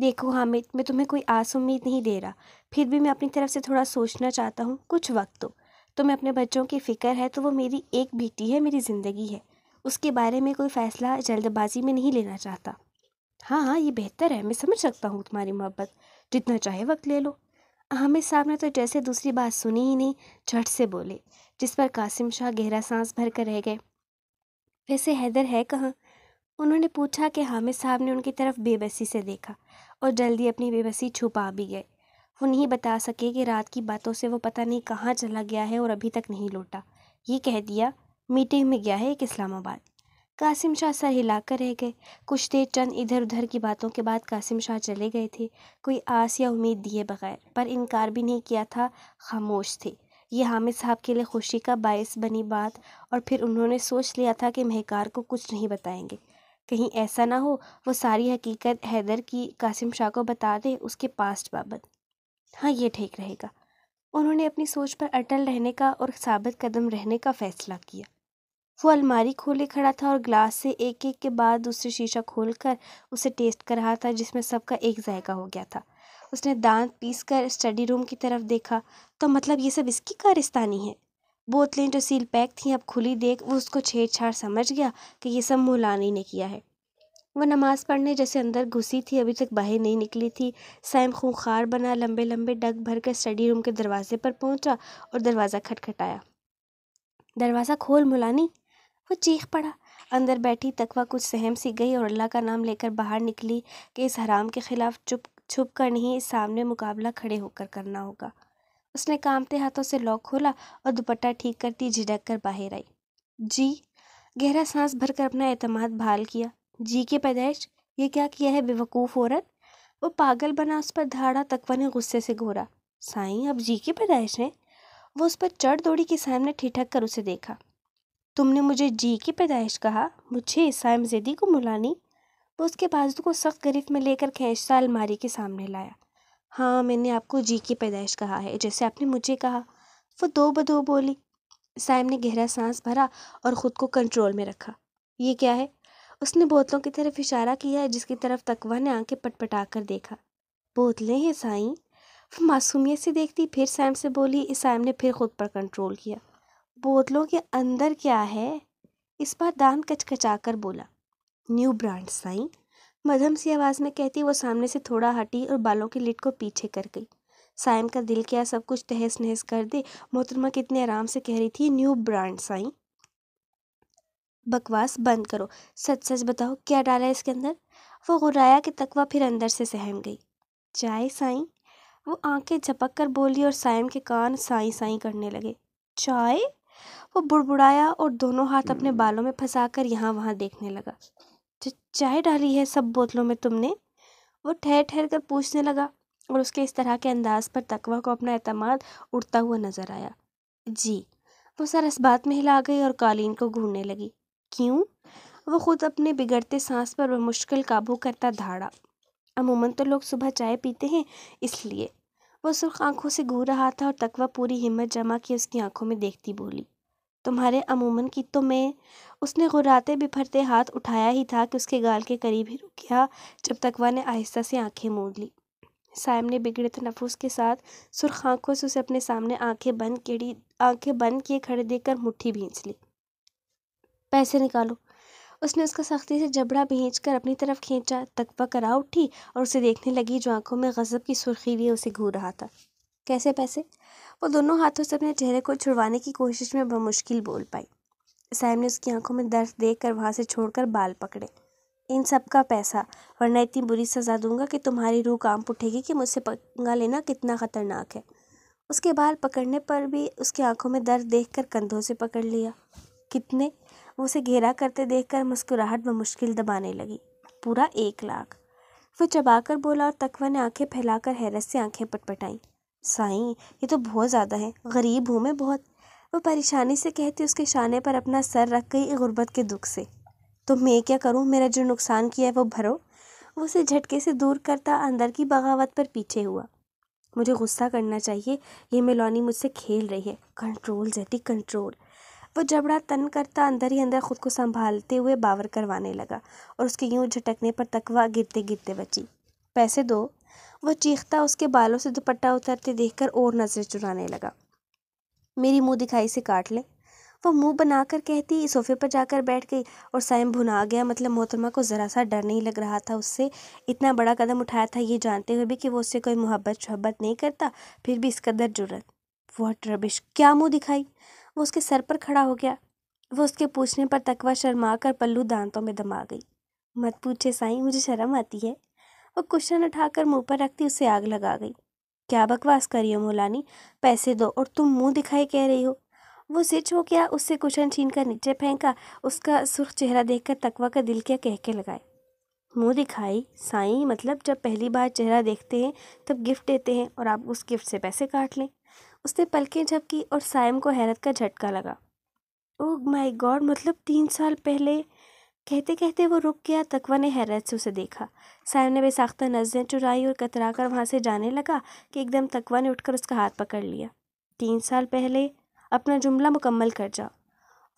देखो हामिद मैं तुम्हें कोई आस उम्मीद नहीं दे रहा फिर भी मैं अपनी तरफ से थोड़ा सोचना चाहता हूँ कुछ वक्त तो तुम्हें अपने बच्चों की फ़िक्र है तो वो मेरी एक बेटी है मेरी ज़िंदगी है उसके बारे में कोई फ़ैसला जल्दबाजी में नहीं लेना चाहता हाँ हाँ ये बेहतर है मैं समझ सकता हूँ तुम्हारी मोहब्बत जितना चाहे वक्त ले लो हामिद साहब ने तो जैसे दूसरी बात सुनी ही नहीं झट से बोले जिस पर कासिम शाह गहरा सांस भर कर रह गए वैसे हैदर है कहाँ उन्होंने पूछा कि हामिद साहब ने उनकी तरफ बेबसी से देखा और जल्दी अपनी बेबसी छुपा भी गए वो नहीं बता सके कि रात की बातों से वो पता नहीं कहाँ चला गया है और अभी तक नहीं लौटा ये कह दिया मीटिंग में गया है एक इस्लामाबाद कासिम शाह सर हिलाकर रह गए कुछ देर चंद इधर उधर की बातों के बाद कासिम शाह चले गए थे कोई आस या उम्मीद दिए बगैर पर इनकार भी नहीं किया था खामोश थे ये हामिद साहब के लिए खुशी का बायस बनी बात और फिर उन्होंने सोच लिया था कि महकार को कुछ नहीं बताएंगे कहीं ऐसा ना हो वो सारी हकीकत हैदर की कासिम शाह को बता दे उसके पास्ट बाबत हाँ ये ठीक रहेगा उन्होंने अपनी सोच पर अटल रहने का और साबित कदम रहने का फ़ैसला किया वो अलमारी खोले खड़ा था और ग्लास से एक एक के बाद दूसरे शीशा खोल कर उसे टेस्ट कर रहा था जिसमें सबका एक जायका हो गया था उसने दांत पीस कर स्टडी रूम की तरफ देखा तो मतलब ये सब इसकी कारिस्तानी है बोतलें जो सील पैक थी अब खुली देख वो उसको छेड़छाड़ समझ गया कि ये सब मौलानी ने किया है वह नमाज़ पढ़ने जैसे अंदर घुसी थी अभी तक बाहर नहीं निकली थी सैम खूंखार बना लंबे लंबे डग भर कर स्टडी रूम के दरवाजे पर पहुंचा और दरवाज़ा खटखटाया दरवाज़ा खोल मुलानी वो चीख पड़ा अंदर बैठी तकवा कुछ सहम सी गई और अल्लाह का नाम लेकर बाहर निकली कि इस हराम के ख़िलाफ़ चुप छुप कर नहीं इस सामने मुकाबला खड़े होकर करना होगा उसने कामते हाथों से लॉक खोला और दुपट्टा ठीक करती झिड़क कर बाहर आई जी गहरा सांस भरकर अपना अतमाद बहाल किया जी के पैदाइश ये क्या किया है बेवकूफ़ औरत वो पागल बना उस पर धाड़ा तकवा ने गुस्से से घोरा साईं अब जी की पैदाइश है वो उस पर चढ़ दौड़ी के सामने ठिठक कर उसे देखा तुमने मुझे जी की पैदाइश कहा मुझे साइम जेदी को मुलानी वो उसके बाजू को सख्त गरीफ में लेकर खेचता अलमारी के सामने लाया हाँ मैंने आपको जी की पैदाइश कहा है जैसे आपने मुझे कहा वो दो बदो बोली साइम ने गहरा सांस भरा और ख़ुद को कंट्रोल में रखा ये क्या है उसने बोतलों की तरफ इशारा किया जिसकी तरफ तकवा ने आंखें पटपटा कर देखा बोतलें हैं साई वो मासूमियत से देखती फिर सैम से बोली इस सैम ने फिर खुद पर कंट्रोल किया बोतलों के अंदर क्या है इस बार दान कचकचा कर बोला न्यू ब्रांड साई मध्यम सी आवाज़ में कहती वो सामने से थोड़ा हटी और बालों की लिट को पीछे कर गई साइम का दिल क्या सब कुछ तहस नहस कर दे मोहतरमा कितने आराम से कह रही थी न्यू ब्रांड साई बकवास बंद करो सच सच बताओ क्या डाला है इसके अंदर वो गुराया कि तकवा फिर अंदर से सहम गई चाय साई वो आंखें झपक कर बोली और साइम के कान साई साई करने लगे चाय वो बुड़बुड़ाया और दोनों हाथ अपने हम्म। बालों में फंसा कर यहाँ वहाँ देखने लगा चाय डाली है सब बोतलों में तुमने वो ठहर ठहर कर पूछने लगा और उसके इस तरह के अंदाज पर तकवा को अपना अतमाद उड़ता हुआ नजर आया जी वो सर इस बात में हिला गई और कालीन को घूरने लगी क्यों वो खुद अपने बिगड़ते सांस पर वह मुश्किल काबू करता धाड़ा अमूमन तो लोग सुबह चाय पीते हैं इसलिए वो सुर्ख आंखों से घूर रहा था और तकवा पूरी हिम्मत जमा की उसकी आंखों में देखती बोली तुम्हारे अमूमन की तो मैं उसने गुर्राते बिफरते हाथ उठाया ही था कि उसके गाल के करीब ही रुक गया जब तकवा ने आहिस्ता से आंखें मोड़ ली साइम ने बिगड़े तनफुस के साथ सुर्ख आंखों से उसे अपने सामने आंखें बंद केड़ी आंखें बंद किए खड़े देखकर मुट्ठी भींच ली पैसे निकालो उसने उसका सख्ती से जबड़ा भींच कर अपनी तरफ खींचा तकवा करा उठी और उसे देखने लगी जो आंखों में गज़ब की सुर्खी लिए उसे घूर रहा था कैसे पैसे वो दोनों हाथों से अपने चेहरे को छुड़वाने की कोशिश में बमुश्किल बोल पाई साहब ने उसकी आंखों में दर्द देख कर वहाँ से छोड़कर बाल पकड़े इन सब का पैसा वरना इतनी बुरी सज़ा दूंगा कि तुम्हारी रूह काम उठेगी कि मुझसे पंगा लेना कितना ख़तरनाक है उसके बाल पकड़ने पर भी उसकी आंखों में दर्द देख कर कंधों से पकड़ लिया कितने वो उसे घेरा करते देख कर मुस्कुराहट व मुश्किल दबाने लगी पूरा एक लाख वो चबाकर बोला और तकवा ने आंखें फैलाकर हैरत से आंखें पटपटाईं साईं ये तो बहुत ज़्यादा है गरीब हूँ मैं बहुत वो परेशानी से कहती उसके शाने पर अपना सर रख गई गुर्बत के दुख से तो मैं क्या करूँ मेरा जो नुकसान किया है वो भरो वो उसे झटके से दूर करता अंदर की बगावत पर पीछे हुआ मुझे गुस्सा करना चाहिए ये मिलोनी मुझसे खेल रही है कंट्रोल जैटी कंट्रोल वो जबड़ा तन करता अंदर ही अंदर खुद को संभालते हुए बावर करवाने लगा और उसके यूँ झटकने पर तकवा गिरते गिरते बची पैसे दो वो चीखता उसके बालों से दुपट्टा उतरते देखकर और नज़रें चुराने लगा मेरी मुंह दिखाई से काट ले वो मुंह बनाकर कहती सोफे पर जाकर बैठ गई और साइम भुना गया मतलब मोहतरमा को ज़रा सा डर नहीं लग रहा था उससे इतना बड़ा कदम उठाया था ये जानते हुए भी कि वो उससे कोई मोहब्बत शहब्बत नहीं करता फिर भी इस कदर जुड़ वॉट रबिश क्या मुंह दिखाई वो उसके सर पर खड़ा हो गया वो उसके पूछने पर तकवा शर्मा कर पल्लू दांतों में दमा गई मत पूछे साई मुझे शर्म आती है वो कुशन उठाकर मुंह पर रखती उसे आग लगा गई क्या बकवास करी हो मोलानी पैसे दो और तुम मुंह दिखाई कह रही हो वो सिच हो गया उससे कुशन छीन कर नीचे फेंका उसका सुर्ख चेहरा देखकर तकवा का दिल क्या कह के लगाए मुंह दिखाई साई मतलब जब पहली बार चेहरा देखते हैं तब गिफ्ट देते हैं और आप उस गिफ्ट से पैसे काट लें उसने पलकें झपकी और साइम को हैरत का झटका लगा ओह माय गॉड मतलब तीन साल पहले कहते कहते वो रुक गया तकवा ने हैरत से उसे देखा साहब ने बेसाख्ता नजरें चुराई और कतरा कर वहाँ से जाने लगा कि एकदम तकवा ने उठकर उसका हाथ पकड़ लिया तीन साल पहले अपना जुमला मुकम्मल कर जाओ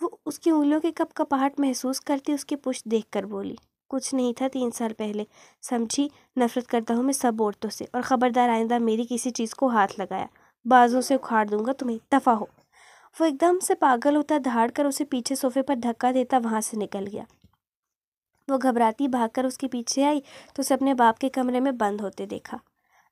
वो उसकी उंगलियों के कप कपाहट महसूस करती उसकी पुष्ट देख कर बोली कुछ नहीं था तीन साल पहले समझी नफरत करता हूँ मैं सब औरतों से और ख़बरदार आइंदा मेरी किसी चीज़ को हाथ लगाया बाजों से उखाड़ दूंगा तुम्हें दफ़ा हो वो एकदम से पागल होता धाड़ कर उसे पीछे सोफे पर धक्का देता वहाँ से निकल गया वो घबराती भागकर उसके पीछे आई तो उसे अपने बाप के कमरे में बंद होते देखा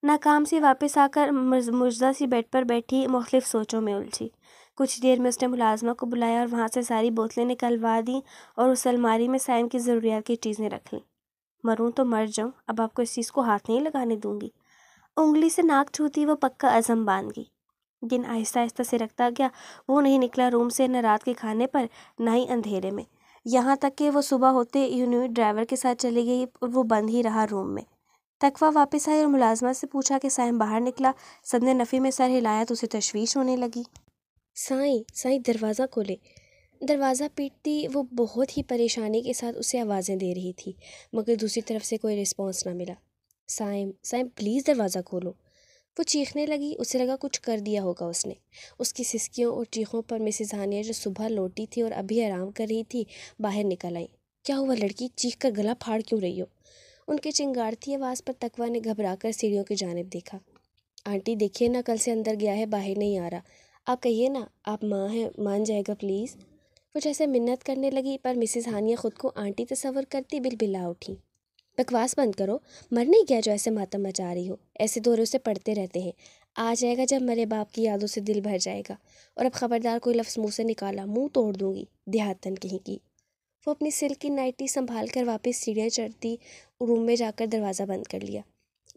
नाकाम से वापस आकर मुर्जा सी बेड पर बैठी मुख्तफ सोचों में उलझी कुछ देर में उसने मुलाजमा को बुलाया और वहाँ से सारी बोतलें निकलवा दी और उस अलमारी में सैम की ज़रूरियात की चीज़ें रख लीं मरूँ तो मर जाऊँ अब आपको इस चीज़ को हाथ नहीं लगाने दूंगी उंगली से नाक छूती वो पक्का अज़म बांध गई दिन आहिस्ता आहिस्ता से रखता गया वो नहीं निकला रूम से न रात के खाने पर ना ही अंधेरे में यहाँ तक कि वो सुबह होते यूनिट ड्राइवर के साथ चली गई और वो बंद ही रहा रूम में तकवा वापस आई और मुलाजमत से पूछा कि साइम बाहर निकला सब ने नफ़ी में सर हिलाया तो उसे तशवीश होने लगी साई साई दरवाज़ा खोले दरवाज़ा पीटती वो बहुत ही परेशानी के साथ उसे आवाज़ें दे रही थी मगर दूसरी तरफ से कोई रिस्पॉन्स ना मिला साइम साइम प्लीज़ दरवाज़ा खोलो वो चीखने लगी उसे लगा कुछ कर दिया होगा उसने उसकी सिसकियों और चीखों पर मिसेज हानिया जो सुबह लौटी थी और अभी आराम कर रही थी बाहर निकल आई क्या हुआ लड़की चीख कर गला फाड़ क्यों रही हो उनके चिंगारती आवाज़ पर तकवा ने घबराकर सीढ़ियों की जानब देखा आंटी देखिए ना कल से अंदर गया है बाहर नहीं आ रहा आप कहिए ना आप माँ हैं मान जाएगा प्लीज़ कुछ ऐसे मिन्नत करने लगी पर मिसेस हानिया ख़ुद को आंटी तस्वर करती बिल बिला उठी बकवास बंद करो मर नहीं गया जो ऐसे मातम मचा रही हो ऐसे दौरे उसे पढ़ते रहते हैं आ जाएगा जब मरे बाप की यादों से दिल भर जाएगा और अब खबरदार कोई लफ्ज़ मुँह से निकाला मुंह तोड़ दूंगी देहातन कहीं की वो अपनी सिल्क की नाइटी संभाल कर वापस सीढ़ियाँ चढ़ती रूम में जाकर दरवाज़ा बंद कर लिया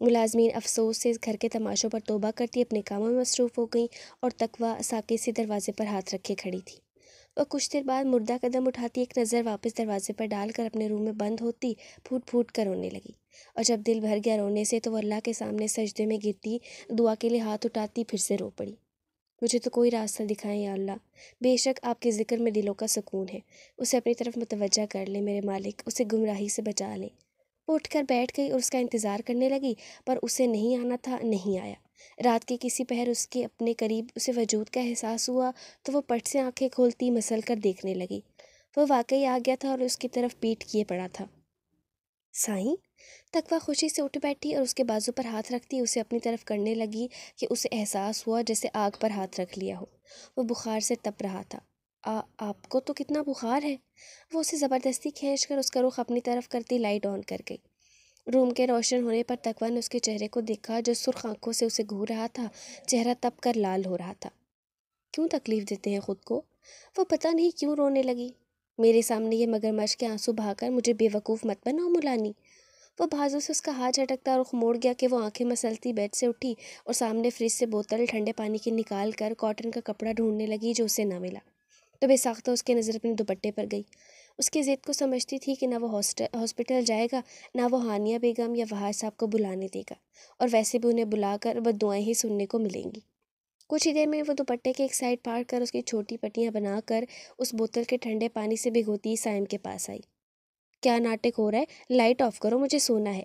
मुलाजमीन अफसोस से घर के तमाशों पर तोबा करती अपने कामों में मसरूफ़ हो गई और तकवा साके से दरवाजे पर हाथ रखे खड़ी थी वह कुछ देर बाद मुर्दा कदम उठाती एक नज़र वापस दरवाजे पर डालकर अपने रूम में बंद होती फूट फूट कर रोने लगी और जब दिल भर गया रोने से तो वह अल्लाह के सामने सजदे में गिरती दुआ के लिए हाथ उठाती फिर से रो पड़ी मुझे तो कोई रास्ता दिखाएं या अल्लाह बेशक आपके ज़िक्र में दिलों का सुकून है उसे अपनी तरफ मुतवजा कर ले मेरे मालिक उसे गुमराही से बचा लें उठ उठकर बैठ गई और उसका इंतज़ार करने लगी पर उसे नहीं आना था नहीं आया रात के किसी पहर उसके अपने करीब उसे वजूद का एहसास हुआ तो वह पट से आंखें खोलती मसल कर देखने लगी वह वाकई आ गया था और उसकी तरफ पीट किए पड़ा था साईं तकवा खुशी से उठ बैठी और उसके बाजू पर हाथ रखती उसे अपनी तरफ करने लगी कि उसे एहसास हुआ जैसे आग पर हाथ रख लिया हो वो बुखार से तप रहा था आ, आपको तो कितना बुखार है वो उसे ज़बरदस्ती खींच कर उसका रुख अपनी तरफ करती लाइट ऑन कर गई रूम के रोशन होने पर तकवा ने उसके चेहरे को देखा जो सुर्ख आंखों से उसे घूर रहा था चेहरा तप कर लाल हो रहा था क्यों तकलीफ देते हैं खुद को वो पता नहीं क्यों रोने लगी मेरे सामने ये मगरमच्छ के आंसू बहाकर मुझे बेवकूफ़ मत बनाओ मुलानी वो बाजू से उसका हाथ झटकता और मोड़ गया कि वो आंखें मसलती बेड से उठी और सामने फ्रिज से बोतल ठंडे पानी की निकाल कर कॉटन का कपड़ा ढूंढने लगी जो उसे ना मिला तो बेसाख्ता उसकी नज़र अपने दुपट्टे पर गई उसकी ज़िद को समझती थी कि ना वो हॉस्पिटल जाएगा ना वो हानिया बेगम या वहाज साहब को बुलाने देगा और वैसे भी उन्हें बुलाकर वह दुआएँ ही सुनने को मिलेंगी कुछ ही देर में वो दुपट्टे के एक साइड पार कर उसकी छोटी पट्टियाँ बनाकर उस बोतल के ठंडे पानी से भिगोती साइम के पास आई क्या नाटक हो रहा है लाइट ऑफ करो मुझे सोना है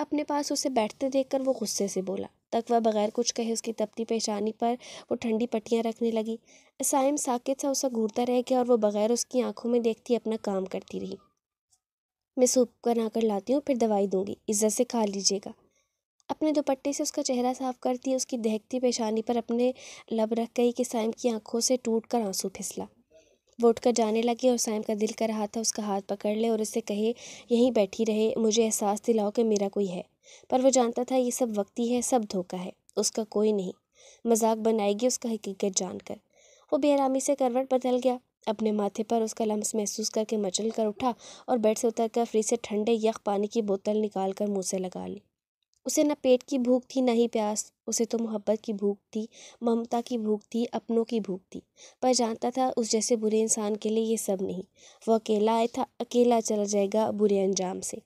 अपने पास उसे बैठते देखकर वो गुस्से से बोला तक वह बगैर कुछ कहे उसकी तपती पेशानी पर वो ठंडी पट्टियाँ रखने लगी साइम साकेत सा उसे घूरता रह गया और वो बगैर उसकी आंखों में देखती अपना काम करती रही मैं सूप कर लाती हूँ फिर दवाई दूंगी इज्जत से खा लीजिएगा अपने दुपट्टे से उसका चेहरा साफ करती उसकी दहकती पेशानी पर अपने लब रख गई कि साइम की आंखों से टूट कर आंसू फिसला वो कर जाने लगे और साइम का दिल कर रहा था उसका हाथ पकड़ ले और उससे कहे यहीं बैठी रहे मुझे एहसास दिलाओ कि मेरा कोई है पर वो जानता था ये सब वक्ती है सब धोखा है उसका कोई नहीं मजाक बनाएगी उसका हकीकत जानकर वो बेहरामी से करवट बदल गया अपने माथे पर उसका लम्स महसूस करके मचल कर उठा और बेड से उतर कर फ्रिज से ठंडे यख पानी की बोतल निकाल कर मुँह से लगा ली उसे न पेट की भूख थी ना ही प्यास उसे तो मोहब्बत की भूख थी ममता की भूख थी अपनों की भूख थी पर जानता था उस जैसे बुरे इंसान के लिए ये सब नहीं वह अकेला आया था अकेला चला जाएगा बुरे अंजाम से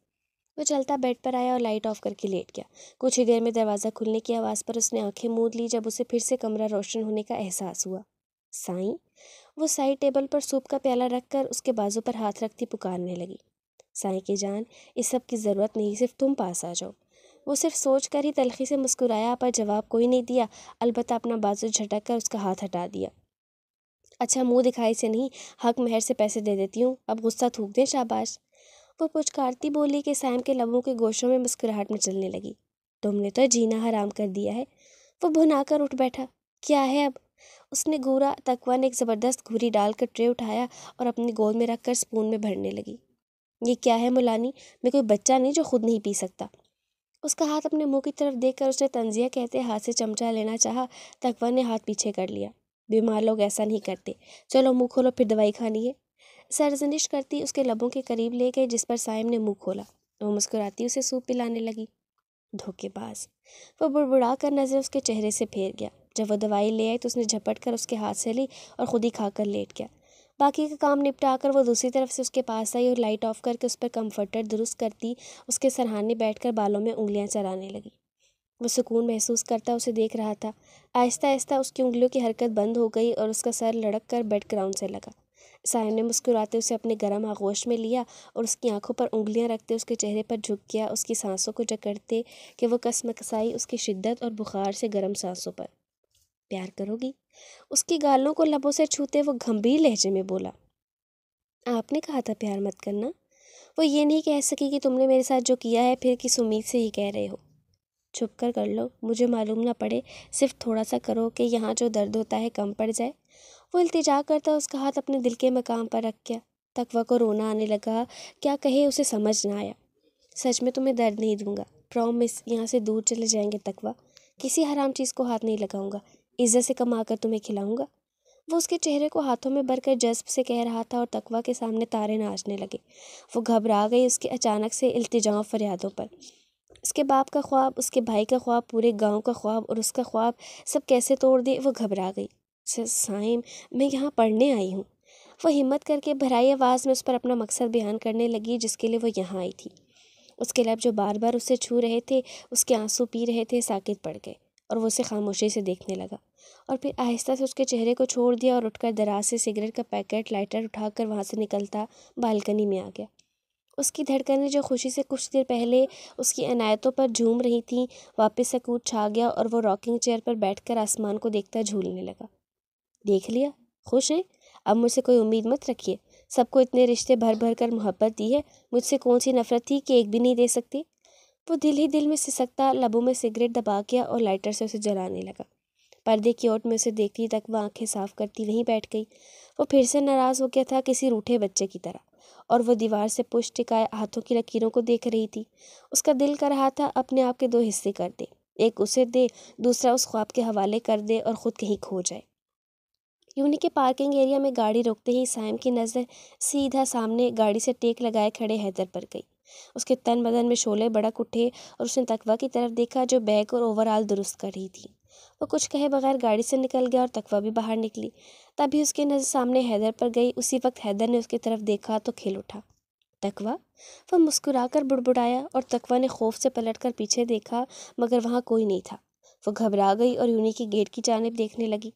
वो चलता बेड पर आया और लाइट ऑफ करके लेट गया कुछ ही देर में दरवाज़ा खुलने की आवाज़ पर उसने आंखें मूंद ली जब उसे फिर से कमरा रोशन होने का एहसास हुआ साई वो साइड टेबल पर सूप का प्याला रखकर उसके बाजू पर हाथ रखती पुकारने लगी साई की जान इस सब की ज़रूरत नहीं सिर्फ तुम पास आ जाओ वो सिर्फ सोच कर ही तलखी से मुस्कुराया पर जवाब कोई नहीं दिया अलबत् अपना बाजू झटक कर उसका हाथ हटा दिया अच्छा मुंह दिखाई से नहीं हक महर से पैसे दे देती हूँ अब गुस्सा थूक दें शाबाश वो पुचकारती बोली कि सैम के लबों के गोशों में मुस्कुराहट में चलने लगी तुमने तो जीना हराम कर दिया है वो भुना कर उठ बैठा क्या है अब उसने घूरा तकवा ने एक ज़बरदस्त घूरी डालकर ट्रे उठाया और अपनी गोद में रखकर स्पून में भरने लगी ये क्या है मुलानी मैं कोई बच्चा नहीं जो खुद नहीं पी सकता उसका हाथ अपने मुंह की तरफ देखकर उसने तंजिया कहते हाथ से चमचा लेना चाहा तकवा ने हाथ पीछे कर लिया बीमार लोग ऐसा नहीं करते चलो मुंह खोलो फिर दवाई खानी है सरजनिश करती उसके लबों के करीब ले गए जिस पर साइम ने मुंह खोला वो मुस्कुराती उसे सूप पिलाने लगी धोखेबाज वो बुड़बुड़ा कर नज़र उसके चेहरे से फेर गया जब वो दवाई ले आई तो उसने झपट कर उसके हाथ से ली और ख़ुद ही खाकर लेट गया बाकी का काम निपटा कर वो दूसरी तरफ से उसके पास आई और लाइट ऑफ करके उस पर कम्फर्टर दुरुस्त करती उसके सरहाने बैठ कर बालों में उंगलियाँ चलाने लगी वो सुकून महसूस करता उसे देख रहा था आहिस्ता आहिस्ता उसकी उंगलियों की हरकत बंद हो गई और उसका सर लड़क कर बेड ग्राउंड से लगा सायम ने मुस्कुराते उसे अपने गर्म आगोश में लिया और उसकी आंखों पर उंगलियां रखते उसके चेहरे पर झुक गया उसकी सांसों को जकड़ते कि वो कसमकसाई उसकी शिद्दत और बुखार से गर्म सांसों पर प्यार करोगी उसकी गालों को लबों से छूते वो गंभीर लहजे में बोला आपने कहा था प्यार मत करना वो ये नहीं कह सकी कि तुमने मेरे साथ जो किया है फिर किस उम्मीद से ये कह रहे हो छुप कर कर लो मुझे मालूम ना पड़े सिर्फ थोड़ा सा करो कि यहाँ जो दर्द होता है कम पड़ जाए वो इल्तिजा करता उसका हाथ अपने दिल के मकाम पर रख गया तकवा को रोना आने लगा क्या कहे उसे समझ ना आया सच में तुम्हें दर्द नहीं दूंगा प्रॉमिस यहाँ से दूर चले जाएंगे तकवा किसी हराम चीज़ को हाथ नहीं लगाऊंगा इज्जत से कमा कर तुम्हें खिलाऊंगा वो उसके चेहरे को हाथों में भरकर जज्ब से कह रहा था और तकवा के सामने तारे नाचने लगे वो घबरा गई उसके अचानक से अल्तजाओं फरियादों पर उसके बाप का ख्वाब उसके भाई का ख्वाब पूरे गांव का ख्वाब और उसका ख्वाब सब कैसे तोड़ दिए वो घबरा गई साइम मैं यहाँ पढ़ने आई हूँ वह हिम्मत करके भराई आवाज़ में उस पर अपना मकसद बयान करने लगी जिसके लिए वो यहाँ आई थी उसके लब जो बार बार उसे छू रहे थे उसके आंसू पी रहे थे साकित पड़ गए और वो उसे खामोशी से देखने लगा और फिर आहिस्ता से उसके चेहरे को छोड़ दिया और उठकर दराज से सिगरेट का पैकेट लाइटर उठाकर वहाँ से निकलता बालकनी में आ गया उसकी धड़कनें जो खुशी से कुछ देर पहले उसकी अनायतों पर झूम रही थीं वापस से कूद छा गया और वो रॉकिंग चेयर पर बैठकर आसमान को देखता झूलने लगा देख लिया खुश हैं अब मुझसे कोई उम्मीद मत रखिए सबको इतने रिश्ते भर भर कर मोहब्बत दी है मुझसे कौन सी नफरत थी कि एक भी नहीं दे सकती वो दिल ही दिल में सिसकता लबों में सिगरेट दबा गया और लाइटर से उसे जलाने लगा पर्दे की ओट में उसे देखती तक वह आंखें साफ करती वहीं बैठ गई वो फिर से नाराज़ हो गया था किसी रूठे बच्चे की तरह और वो दीवार से पुश टिकाए हाथों की लकीरों को देख रही थी उसका दिल कर रहा था अपने आप के दो हिस्से कर दे एक उसे दे दूसरा उस ख्वाब के हवाले कर दे और ख़ुद कहीं खो जाए यूनी के पार्किंग एरिया में गाड़ी रोकते ही साइम की नज़र सीधा सामने गाड़ी से टेक लगाए खड़े हैदर पर गई उसके तन बदन में शोले बड़क उठे और उसने तकवा की तरफ देखा जो बैग और ओवरऑल दुरुस्त कर रही थी वो कुछ कहे बगैर गाड़ी से निकल गया और तकवा भी बाहर निकली तभी उसके नज़र सामने हैदर पर गई उसी वक्त हैदर ने उसकी तरफ देखा तो खिल उठा तकवा वह मुस्कुराकर बुड़बुड़ाया और तकवा ने खौफ से पलटकर पीछे देखा मगर वहाँ कोई नहीं था वो घबरा गई और यूनी की गेट की जानब देखने लगी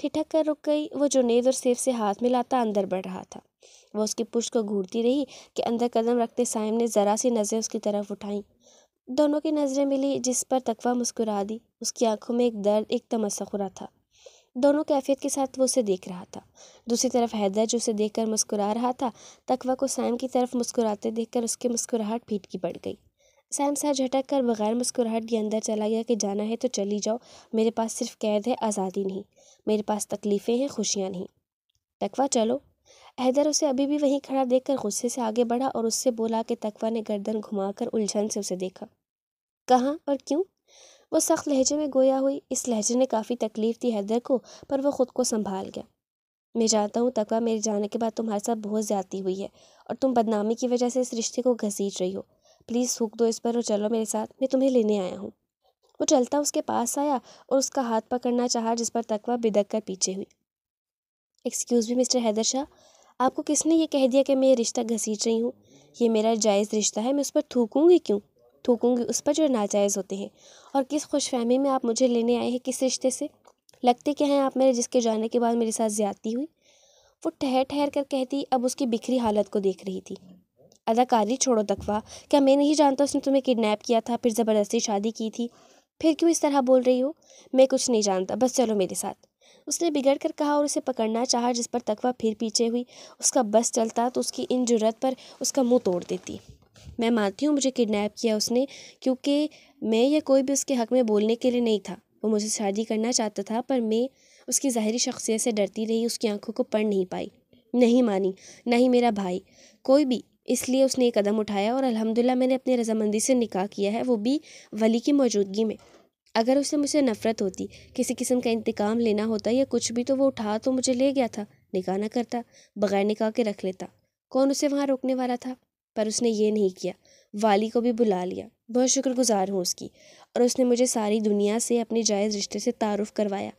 ठिठक कर रुक गई वो जुनेद और सेफ से हाथ मिलाता अंदर बढ़ रहा था वह उसकी पुष्ट को घूरती रही कि अंदर कदम रखते साइम ने ज़रा सी नज़रें उसकी तरफ उठाई दोनों की नज़रें मिली जिस पर तकवा मुस्कुरा दी उसकी आंखों में एक दर्द एक तमस्खुरा था दोनों कैफियत के साथ वो उसे देख रहा था दूसरी तरफ हैदर जो उसे देखकर मुस्कुरा रहा था तकवा को सैम की तरफ मुस्कुराते देखकर उसकी मुस्कुराहट पीट की पड़ गई सैम सर झटक कर बगैर मुस्कुराहट के अंदर चला गया कि जाना है तो चली जाओ मेरे पास सिर्फ कैद है आज़ादी नहीं मेरे पास तकलीफ़ें हैं खुशियाँ नहीं तकवा चलो हैदर उसे अभी भी वहीं खड़ा देखकर गुस्से से आगे बढ़ा और उससे बोला कि तकवा ने गर्दन घुमाकर उलझन से उसे देखा कहाँ और क्यों वो सख्त लहजे में गोया हुई इस लहजे ने काफ़ी तकलीफ दी हैदर को पर वह ख़ुद को संभाल गया मैं जानता हूँ तकवा मेरे जाने के बाद तुम्हारे साथ बहुत ज़्यादती हुई है और तुम बदनामी की वजह से इस रिश्ते को घसीट रही हो प्लीज़ सूख दो इस पर और चलो मेरे साथ मैं तुम्हें लेने आया हूँ वो चलता उसके पास आया और उसका हाथ पकड़ना चाहा जिस पर तकवा बिदक कर पीछे हुई excuse me mister Haider Shah आपको किसने ये कह दिया कि मैं ये रिश्ता घसीट रही हूँ ये मेरा जायज़ रिश्ता है मैं उस पर थूकूँगी क्यों थूकूँगी उस पर जो नाजायज़ होते हैं और किस खुशफहमी में आप मुझे लेने आए हैं किस रिश्ते से लगते क्या हैं आप मेरे जिसके जाने के बाद मेरे साथ ज़्यादती हुई वो ठहर ठहर कर कहती अब उसकी बिखरी हालत को देख रही थी अदाकारी छोड़ो तकवा क्या मैं नहीं जानता उसने तुम्हें किडनैप किया था फिर ज़बरदस्ती शादी की थी फिर क्यों इस तरह बोल रही हो मैं कुछ नहीं जानता बस चलो मेरे साथ उसने बिगड़ कर कहा और उसे पकड़ना चाहा जिस पर तकवा फिर पीछे हुई उसका बस चलता तो उसकी इन जरूरत पर उसका मुंह तोड़ देती मैं मानती हूँ मुझे किडनैप किया उसने क्योंकि मैं या कोई भी उसके हक़ में बोलने के लिए नहीं था वो मुझे शादी करना चाहता था पर मैं उसकी ज़ाहरी शख्सियत से डरती रही उसकी आंखों को पढ़ नहीं पाई नहीं मानी ना ही मेरा भाई कोई भी इसलिए उसने एक कदम उठाया और अल्हम्दुलिल्लाह मैंने अपनी रजामंदी से निकाह किया है वो भी वली की मौजूदगी में अगर उसे मुझसे नफ़रत होती किसी किस्म का इंतकाम लेना होता या कुछ भी तो वो उठा तो मुझे ले गया था निकाह ना करता बगैर निकाह के रख लेता कौन उसे वहाँ रोकने वाला था पर उसने ये नहीं किया वाली को भी बुला लिया बहुत शुक्रगुजार हूँ उसकी और उसने मुझे सारी दुनिया से अपने जायज़ रिश्ते से तारुफ़ करवाया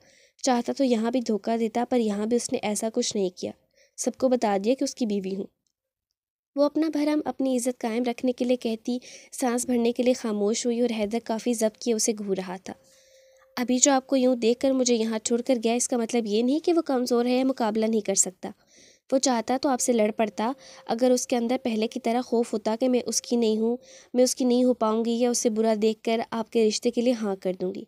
चाहता तो यहाँ भी धोखा देता पर यहाँ भी उसने ऐसा कुछ नहीं किया सबको बता दिया कि उसकी बीवी हूँ वो अपना भरम अपनी इज़्ज़त कायम रखने के लिए कहती सांस भरने के लिए खामोश हुई और हैदर काफ़ी जब्त किए उसे घूर रहा था अभी जो आपको यूँ देख कर मुझे यहाँ छोड़ कर गया इसका मतलब ये नहीं कि वो कमज़ोर है या मुकाबला नहीं कर सकता वो चाहता तो आपसे लड़ पड़ता अगर उसके अंदर पहले की तरह खौफ होता कि मैं उसकी नहीं हूँ मैं उसकी नहीं हो पाऊँगी या उसे बुरा देख कर आपके रिश्ते के लिए हाँ कर दूँगी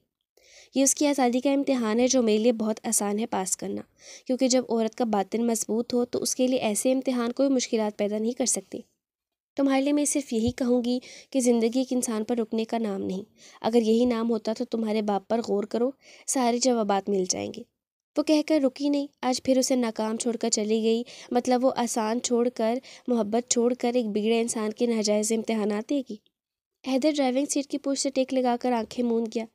ये उसकी आज़ादी का इम्तहान है जो मेरे लिए बहुत आसान है पास करना क्योंकि जब औरत का बातिन मजबूत हो तो उसके लिए ऐसे इम्तहान कोई मुश्किल पैदा नहीं कर सकती तुम्हारे लिए मैं सिर्फ यही कहूँगी कि ज़िंदगी एक इंसान पर रुकने का नाम नहीं अगर यही नाम होता तो तुम्हारे बाप पर गौर करो सारे जवाब मिल जाएंगे वो कहकर रुकी नहीं आज फिर उसे नाकाम छोड़कर चली गई मतलब वो आसान छोड़कर मोहब्बत छोड़कर एक बिगड़े इंसान के नाजायज़ इम्तहान देगी हैदर ड्राइविंग सीट की पुश से टेक लगाकर आंखें मूंद गया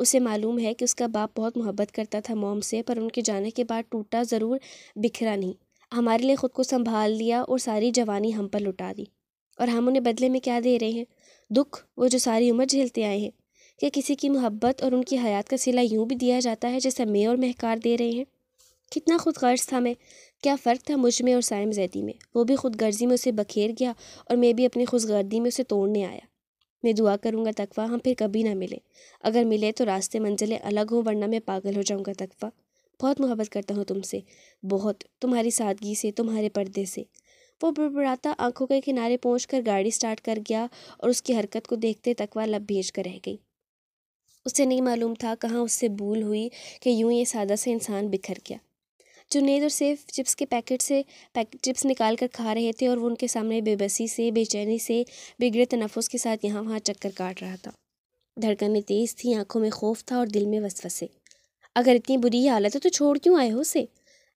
उसे मालूम है कि उसका बाप बहुत मोहब्बत करता था मोम से पर उनके जाने के बाद टूटा ज़रूर बिखरा नहीं हमारे लिए ख़ुद को संभाल लिया और सारी जवानी हम पर लुटा दी और हम उन्हें बदले में क्या दे रहे हैं दुख वो जो सारी उम्र झेलते आए हैं क्या किसी की मोहब्बत और उनकी हयात का सिला यूँ भी दिया जाता है जैसे मैं और महकार दे रहे हैं कितना खुद गर्ज था मैं क्या फ़र्क था मुझ में और सायम जैदी में वो भी खुद गर्जी में उसे बखेर गया और मैं भी अपनी खुशगर्दी में उसे तोड़ने आया मैं दुआ करूँगा तकवा हम फिर कभी ना मिले अगर मिले तो रास्ते मंजिलें अलग हों वरना मैं पागल हो जाऊँगा तकवा बहुत मोहब्बत करता हूँ तुमसे बहुत तुम्हारी सादगी से तुम्हारे पर्दे से वो बुड़बुड़ाता आंखों के किनारे पहुँच कर गाड़ी स्टार्ट कर गया और उसकी हरकत को देखते तकवा लब भेज कर रह गई उसे नहीं मालूम था कहाँ उससे भूल हुई कि यूं ये सादा सा इंसान बिखर गया जुनेद और सेफ चिप्स के पैकेट से पैकेट चिप्स निकाल कर खा रहे थे और वो उनके सामने बेबसी से बेचैनी से बिगड़े तनफ़ के साथ यहाँ वहाँ चक्कर काट रहा था धड़कनें तेज़ थी आंखों में खौफ था और दिल में वसवसे अगर इतनी बुरी हालत है तो छोड़ क्यों आए हो उसे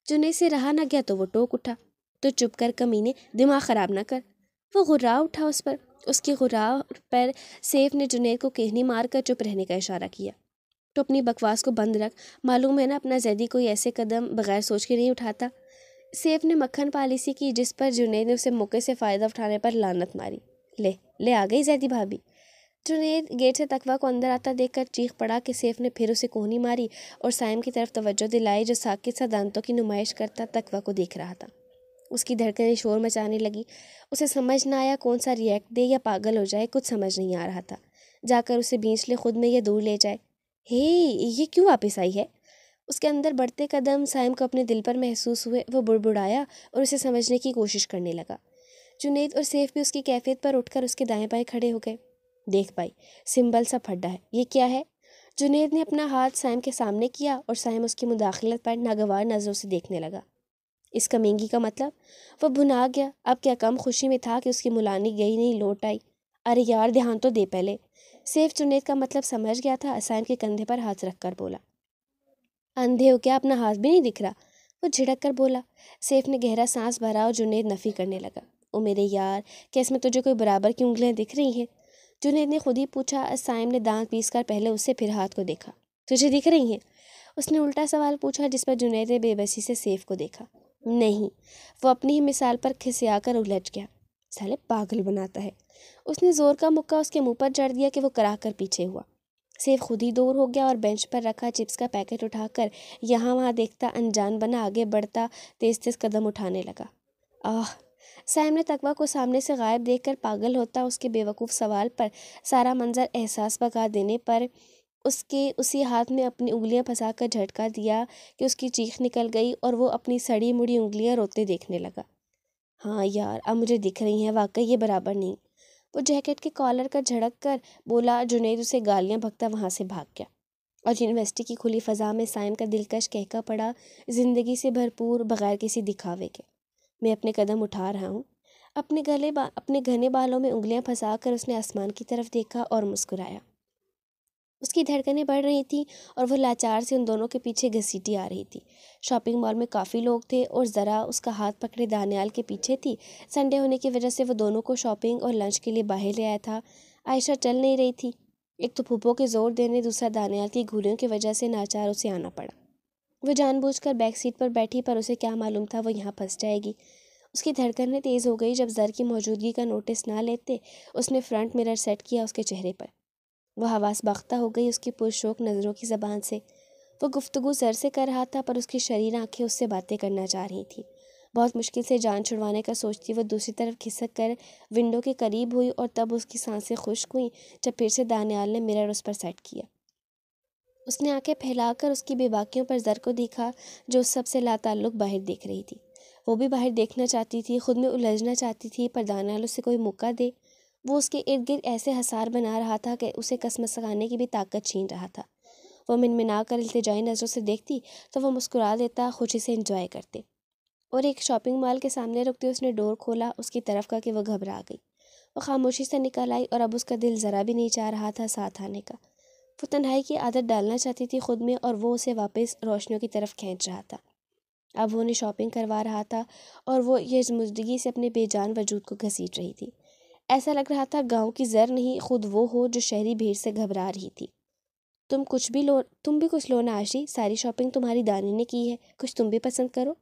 जुनेद से रहा ना गया तो वो टोक उठा तो चुप कर कमीने दिमाग ख़राब ना कर वो गुर्रा उठा उस पर उसके गुर्रा पर सेफ ने जुनेद को केहनी कर चुप रहने का इशारा किया तो अपनी बकवास को बंद रख मालूम है ना अपना जैदी कोई ऐसे कदम बगैर सोच के नहीं उठाता सेफ ने मक्खन पॉलिसी की जिस पर जुनेद ने उसे मौके से फ़ायदा उठाने पर लानत मारी ले ले आ गई जैदी भाभी जुनेद गेट से तकवा को अंदर आता देखकर चीख पड़ा कि सेफ ने फिर उसे कोहनी मारी और साइम की तरफ तवज्जो दिलाई जो साकित सा दांतों की नुमाइश करता तकवा को देख रहा था उसकी धड़कनें शोर मचाने लगी उसे समझ ना आया कौन सा रिएक्ट दे या पागल हो जाए कुछ समझ नहीं आ रहा था जाकर उसे बीच ले खुद में या दूर ले जाए हे ये क्यों वापस आई है उसके अंदर बढ़ते कदम साइम को अपने दिल पर महसूस हुए वो बुड़बुड़ाया और उसे समझने की कोशिश करने लगा जुनेद और सेफ भी उसकी कैफियत पर उठकर उसके दाएं बाएं खड़े हो गए देख पाई सिंबल सा फड्डा है ये क्या है जुनेद ने अपना हाथ साइम के सामने किया और साइम उसकी मुदाखलत पर नागवार नज़रों से देखने लगा इस कमेंगी का मतलब वह भुना गया अब क्या कम खुशी में था कि उसकी मुलानी गई नहीं लौट आई अरे यार ध्यान तो दे पहले सेफ जुनेद का मतलब समझ गया था असाइन के कंधे पर हाथ रखकर बोला अंधे हो क्या अपना हाथ भी नहीं दिख रहा वो झिड़क कर बोला सेफ ने गहरा सांस भरा और जुनेद नफ़ी करने लगा ओ मेरे यार क्या इसमें तुझे कोई बराबर की उंगलियाँ दिख रही हैं जुनेद ने खुद ही पूछा असाइम ने दांत पीस कर पहले उससे फिर हाथ को देखा तुझे दिख रही हैं उसने उल्टा सवाल पूछा जिस पर जुनेद ने बेबसी से सेफ को देखा नहीं वो अपनी ही मिसाल पर खिसिया कर उलझ गया साले पागल बनाता है उसने जोर का मुक्का उसके मुंह पर जड़ दिया कि वो कराह पीछे हुआ सेफ खुद ही दूर हो गया और बेंच पर रखा चिप्स का पैकेट उठाकर यहाँ वहाँ देखता अनजान बना आगे बढ़ता तेज तेज कदम उठाने लगा आह सैम ने तकवा को सामने से गायब देखकर पागल होता उसके बेवकूफ़ सवाल पर सारा मंजर एहसास पका देने पर उसके उसी हाथ में अपनी उंगलियां फंसा कर झटका दिया कि उसकी चीख निकल गई और वो अपनी सड़ी मुड़ी उंगलियां रोते देखने लगा हाँ यार अब मुझे दिख रही हैं वाकई ये बराबर नहीं वो जैकेट के कॉलर का झड़क कर बोला जुनेद उसे गालियाँ भगता वहाँ से भाग गया और यूनिवर्सिटी की खुली फ़जा में साइम का दिलकश कहका पड़ा ज़िंदगी से भरपूर बगैर किसी दिखावे के मैं अपने कदम उठा रहा हूँ अपने गले अपने घने बालों में उंगलियां फंसा कर उसने आसमान की तरफ देखा और मुस्कुराया उसकी धड़कनें बढ़ रही थीं और वह लाचार से उन दोनों के पीछे घसीटी आ रही थी शॉपिंग मॉल में काफ़ी लोग थे और ज़रा उसका हाथ पकड़े दानियाल के पीछे थी संडे होने की वजह से वह दोनों को शॉपिंग और लंच के लिए बाहर ले आया था आयशा चल नहीं रही थी एक तो फूफो के ज़ोर देने दूसरा दानियाल की घूलियों की वजह से नाचार उसे आना पड़ा वह कर बैक सीट पर बैठी पर उसे क्या मालूम था वह यहाँ फंस जाएगी उसकी धड़कनें तेज़ हो गई जब जर की मौजूदगी का नोटिस ना लेते उसने फ्रंट मिरर सेट किया उसके चेहरे पर वह हवास बाख्ता हो गई उसकी पुरशोक नज़रों की ज़बान से वो गुफ्तगु सर से कर रहा था पर उसकी शरीर आंखें उससे बातें करना चाह रही थी बहुत मुश्किल से जान छुड़वाने का सोचती वो दूसरी तरफ खिसक कर विंडो के करीब हुई और तब उसकी सांसें खुश्क हुई जब फिर से दानियाल ने मिरर उस पर सेट किया उसने आंखें फैलाकर उसकी बेबाकियों पर जर को देखा जो उस सबसे लाताल्लुक बाहर देख रही थी वो भी बाहर देखना चाहती थी खुद में उलझना चाहती थी पर दानियाल उसे कोई मौका दे वो उसके इर्द गिर्द ऐसे हसार बना रहा था कि उसे सकाने की भी ताकत छीन रहा था वो मिनमिना कर इल्तजाई नज़रों से देखती तो वह मुस्कुरा देता खुशी से इंजॉय करते और एक शॉपिंग मॉल के सामने रुकते उसने डोर खोला उसकी तरफ का कि वह घबरा गई वह खामोशी से निकल आई और अब उसका दिल ज़रा भी नहीं चाह रहा था साथ आने का वो तन्हाई की आदत डालना चाहती थी खुद में और वो उसे वापस रोशनियों की तरफ खींच रहा था अब वो उन्हें शॉपिंग करवा रहा था और वो यजमुदगी से अपने बेजान वजूद को घसीट रही थी ऐसा लग रहा था गांव की जर नहीं खुद वो हो जो शहरी भीड़ से घबरा रही थी तुम कुछ भी लो तुम भी कुछ लो ना आशी सारी शॉपिंग तुम्हारी दानी ने की है कुछ तुम भी पसंद करो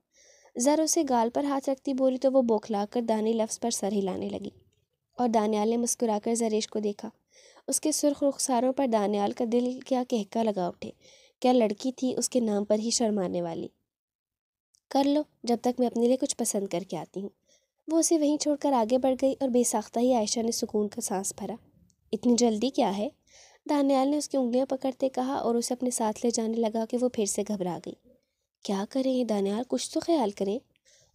जर उसे गाल पर हाथ रखती बोली तो वो बौखला कर दानी लफ्ज़ पर सर हिलाने लगी और दानियाल ने मुस्कुराकर जरेश को देखा उसके सुर्ख रुखसारों पर दानियाल का दिल क्या कहका लगा उठे क्या लड़की थी उसके नाम पर ही शर्माने वाली कर लो जब तक मैं अपने लिए कुछ पसंद करके आती हूँ वो उसे वहीं छोड़कर आगे बढ़ गई और बेसाख्ता ही आयशा ने सुकून का सांस भरा इतनी जल्दी क्या है दानियाल ने उसकी उंगलियां पकड़ते कहा और उसे अपने साथ ले जाने लगा कि वो फिर से घबरा गई क्या करें दानियाल कुछ तो ख्याल करें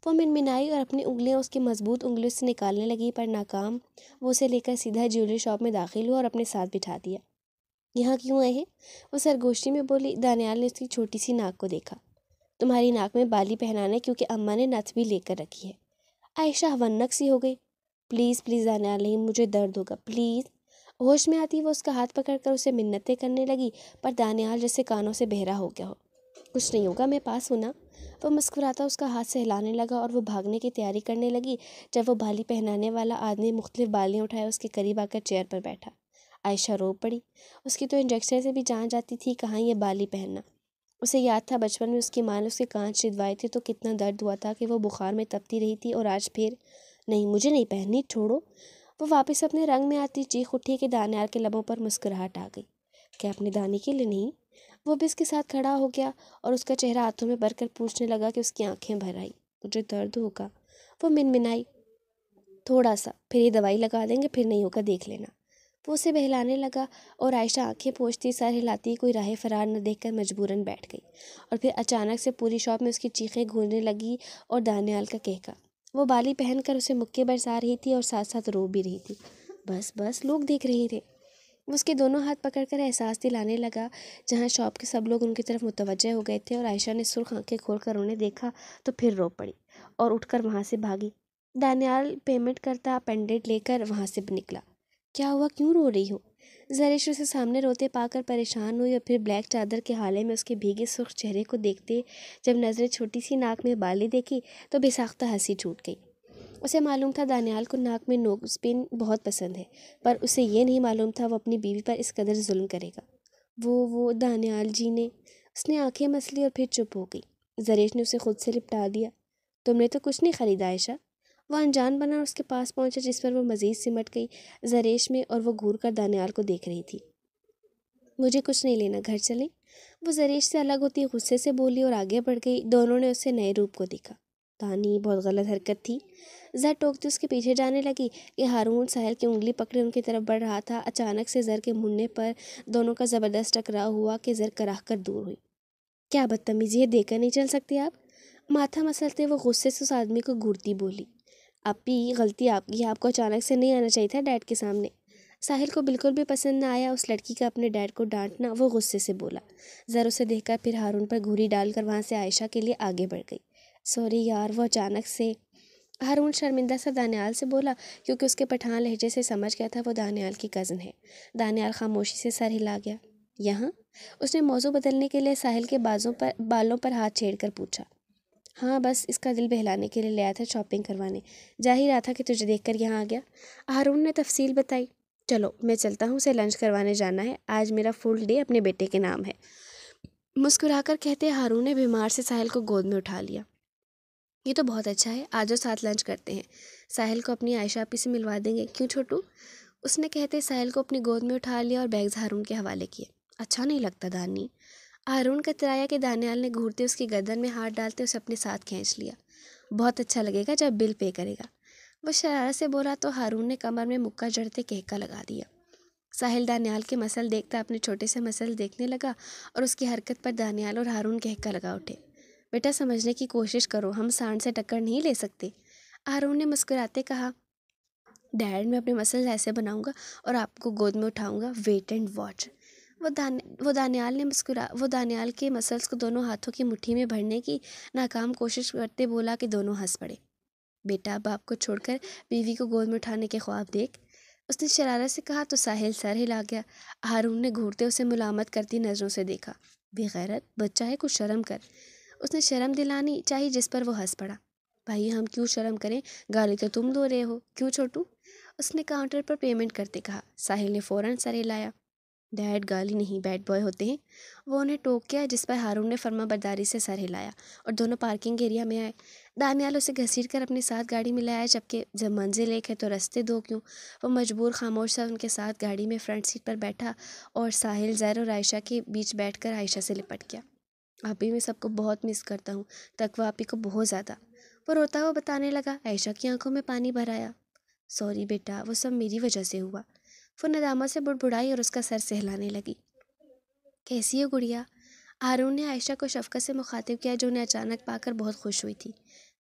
वो मिनमिनाई और अपनी उंगलियां उसकी मजबूत उंगलियों से निकालने लगी पर नाकाम वो उसे लेकर सीधा ज्वेलरी शॉप में दाखिल हुआ और अपने साथ बिठा दिया यहाँ क्यों आए हैं वो सरगोशी में बोली दानियाल ने उसकी छोटी सी नाक को देखा तुम्हारी नाक में बाली पहनाना है क्योंकि अम्मा ने नथ भी लेकर रखी है आयशा हवन्नक सी हो गई प्लीज़ प्लीज़ आने नहीं मुझे दर्द होगा प्लीज़ होश में आती वो उसका हाथ पकड़ कर उसे मिन्नतें करने लगी पर दानियाल जैसे कानों से बहरा हो गया हो कुछ नहीं होगा मैं पास हूँ ना वो मुस्कुराता उसका हाथ से हिलाने लगा और वो भागने की तैयारी करने लगी जब वो बाली पहनाने वाला आदमी मुख्तलिफ बालियाँ उठाए उसके करीब आकर चेयर पर बैठा आयशा रो पड़ी उसकी तो इंजेक्शन से भी जान जाती थी कहाँ ये बाली पहनना उसे याद था बचपन में उसकी माँ ने उसके कान छिदवाए थे तो कितना दर्द हुआ था कि वो बुखार में तपती रही थी और आज फिर नहीं मुझे नहीं पहननी छोड़ो वो वापस अपने रंग में आती चीख उठी कि दानियाल के लबों पर मुस्कुराहट आ गई क्या अपने दाने के लिए नहीं वो भी इसके साथ खड़ा हो गया और उसका चेहरा हाथों में भर कर पूछने लगा कि उसकी आंखें भर आई मुझे दर्द होगा वो मिनमिनाई थोड़ा सा फिर ये दवाई लगा देंगे फिर नहीं होगा देख लेना वो उसे बहलाने लगा और आयशा आंखें पोछती सर हिलाती कोई राह फरार न देखकर मजबूरन बैठ गई और फिर अचानक से पूरी शॉप में उसकी चीखें घूरने लगी और दानियाल का कहका वो बाली पहनकर उसे मुक्के बरसा रही थी और साथ साथ रो भी रही थी बस बस लोग देख रहे थे उसके दोनों हाथ पकड़कर एहसास दिलाने लगा जहाँ शॉप के सब लोग उनकी तरफ मुतवजह हो गए थे और आयशा ने सुर्ख आंखें खोल कर उन्हें देखा तो फिर रो पड़ी और उठकर वहाँ से भागी दानियाल पेमेंट करता पेंडेंट लेकर वहाँ से निकला क्या हुआ क्यों रो रही हो जरेश उसे सामने रोते पाकर परेशान हुई और फिर ब्लैक चादर के हाले में उसके भीगे सुर्ख चेहरे को देखते जब नज़रें छोटी सी नाक में बाली देखी तो बेसाख्ता हंसी छूट गई उसे मालूम था दानियाल को नाक में नोक स्पिन बहुत पसंद है पर उसे यह नहीं मालूम था वो अपनी बीवी पर इस कदर जुल्म करेगा वो वो दानियाल जी ने उसने आंखें मसली और फिर चुप हो गई जरेश ने उसे खुद से निपटा दिया तुमने तो कुछ नहीं ख़रीदा ऐशा वह अनजान बना और उसके पास पहुंचा जिस पर वह मज़ीद सिमट गई जरेश में और वो घूर कर दानियाल को देख रही थी मुझे कुछ नहीं लेना घर चलें वो जरेश से अलग होती गुस्से से बोली और आगे बढ़ गई दोनों ने उससे नए रूप को देखा दानी बहुत गलत हरकत थी जर टोकती उसके पीछे जाने लगी कि हारून साहिल की उंगली पकड़े उनकी तरफ बढ़ रहा था अचानक से जर के मुन्ने पर दोनों का ज़बरदस्त टकराव हुआ कि जर कराह कर दूर हुई क्या बदतमीजी है देखकर नहीं चल सकती आप माथा मसलते वो गुस्से से उस आदमी को घूरती बोली आपकी गलती आपकी आपको अचानक से नहीं आना चाहिए था डैड के सामने साहिल को बिल्कुल भी पसंद ना आया उस लड़की का अपने डैड को डांटना वो गुस्से से बोला ज़र उसे देखकर फिर हारून पर घूरी डालकर वहाँ से आयशा के लिए आगे बढ़ गई सॉरी यार वो अचानक से हारून शर्मिंदा सा दानियाल से बोला क्योंकि उसके पठान लहजे से समझ गया था वो दानियाल की कज़न है दानियाल खामोशी से सर हिला गया यहाँ उसने मौजू बदलने के लिए साहिल के बाजों पर बालों पर हाथ छेड़ कर पूछा हाँ बस इसका दिल बहलाने के लिए ले आया था शॉपिंग करवाने जा ही रहा था कि तुझे देखकर यहाँ आ गया हारून ने तफसील बताई चलो मैं चलता हूँ उसे लंच करवाने जाना है आज मेरा फुल डे अपने बेटे के नाम है मुस्कुराकर कहते हारून ने बीमार से साहिल को गोद में उठा लिया ये तो बहुत अच्छा है आज और साथ लंच करते हैं साहिल को अपनी आयशा आपी से मिलवा देंगे क्यों छोटू उसने कहते साहिल को अपनी गोद में उठा लिया और बैग हारून के हवाले किए अच्छा नहीं लगता दानी हारून कतराया के दानियाल ने घूरते उसकी गर्दन में हाथ डालते उसे अपने साथ खींच लिया बहुत अच्छा लगेगा जब बिल पे करेगा वह शरारत से बोला तो हारून ने कमर में मुक्का जड़ते कहका लगा दिया साहिल दानियाल के मसल देखता अपने छोटे से मसल देखने लगा और उसकी हरकत पर दानियाल और हारून कहका लगा उठे बेटा समझने की कोशिश करो हम सांड से टक्कर नहीं ले सकते हारून ने मुस्कुराते कहा डैड मैं अपने मसल ऐसे बनाऊंगा और आपको गोद में उठाऊंगा वेट एंड वॉच वो दान वो दानियाल ने मुस्कुरा वो दानियाल के मसल्स को दोनों हाथों की मुट्ठी में भरने की नाकाम कोशिश करते बोला कि दोनों हंस पड़े बेटा बाप को छोड़कर बीवी को गोद में उठाने के ख्वाब देख उसने शरारत से कहा तो साहिल सर हिला गया हारून ने घूरते उसे मुलामत करती नज़रों से देखा बेगैरत बच्चा है कुछ शर्म कर उसने शर्म दिलानी चाहिए जिस पर वो हंस पड़ा भाई हम क्यों शर्म करें गाली तो तुम दो रहे हो क्यों छोटू उसने काउंटर पर पेमेंट करते कहा साहिल ने फ़ौरन सर हिलाया डैड गाली नहीं बैड बॉय होते हैं वो उन्हें टोक किया जिस पर हारून ने फर्मा बरदारी से सर हिलाया और दोनों पार्किंग एरिया में आए दानियाल उसे घसीट कर अपने साथ गाड़ी में लाया जबकि जब मंजिल एक है तो रस्ते दो क्यों वो मजबूर खामोश सा उनके साथ गाड़ी में फ्रंट सीट पर बैठा और साहिल जैर और आयशा के बीच बैठ आयशा से लिपट गया आप ही मैं सबको बहुत मिस करता हूँ तकवा आप ही को बहुत ज़्यादा वो रोता हुआ बताने लगा आयशा की आंखों में पानी भराया सॉरी बेटा वो सब मेरी वजह से हुआ नदामा से बुड़बुड़ाई और उसका सर सहलाने लगी कैसी है गुड़िया आरून ने आयशा को शफकत से मुखातिब किया जो उन्हें अचानक पाकर बहुत खुश हुई थी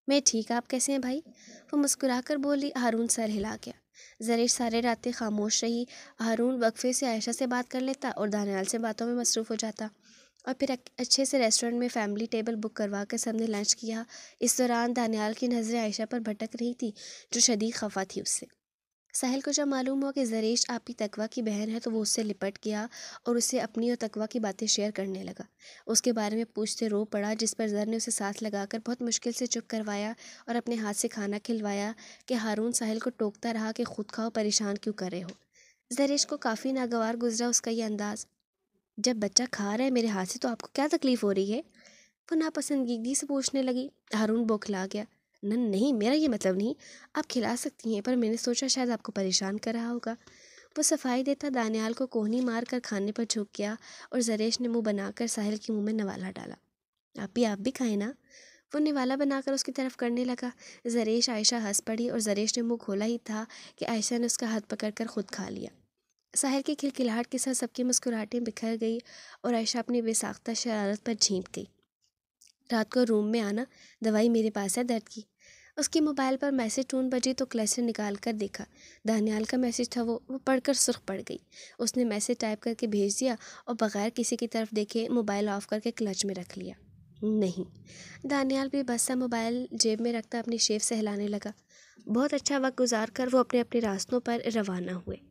मैं ठीक आप कैसे हैं भाई वो मुस्कुराकर बोली हारून सर हिला गया जरेश सारे रातें खामोश रही हारून वक्फे से आयशा से बात कर लेता और दानियाल से बातों में मसरूफ़ हो जाता और फिर अच्छे से रेस्टोरेंट में फैमिली टेबल बुक करवा कर सबने लंच किया इस दौरान दानियाल की नज़रें आयशा पर भटक रही थी जो शदीक खफा थी उससे साहिल को जब मालूम हुआ कि जरेश आपकी तकवा की बहन है तो वो उससे लिपट गया और उससे अपनी और तकवा की बातें शेयर करने लगा उसके बारे में पूछते रो पड़ा जिस पर जर ने उसे साथ लगाकर बहुत मुश्किल से चुप करवाया और अपने हाथ से खाना खिलवाया कि हारून साहिल को टोकता रहा कि खुद खाओ परेशान क्यों कर रहे हो जरेश को काफ़ी नागवार गुजरा उसका यह अंदाज़ जब बच्चा खा रहा है मेरे हाथ से तो आपको क्या तकलीफ़ हो रही है वो नापसंदगी से पूछने लगी हारून बौखला गया नहीं मेरा ये मतलब नहीं आप खिला सकती हैं पर मैंने सोचा शायद आपको परेशान कर रहा होगा वो सफाई देता दानियाल को कोहनी मार कर खाने पर झुक गया और जरेश ने मुंह बनाकर साहिल के मुंह में नवाला डाला आप भी आप भी खाएं ना वो निवाला बनाकर उसकी तरफ करने लगा जरेश आयशा हंस पड़ी और जरेश ने मुंह खोला ही था कि आयशा ने उसका हाथ पकड़कर खुद खा लिया साहिल की खिलखिलाहट के साथ सबकी मुस्कुराहटें बिखर गई और आयशा अपनी बेसाख्ता शरारत पर झींक गई रात को रूम में आना दवाई मेरे पास है दर्द की उसके मोबाइल पर मैसेज टून बजी तो क्लस्टर निकाल कर देखा दानियाल का मैसेज था वो वो पढ़कर सुर्ख पड़ गई उसने मैसेज टाइप करके भेज दिया और बगैर किसी की तरफ देखे मोबाइल ऑफ करके क्लच में रख लिया नहीं दानियाल भी बस्सा मोबाइल जेब में रखता अपनी शेव सहलाने लगा बहुत अच्छा वक्त गुजार कर वो अपने अपने रास्तों पर रवाना हुए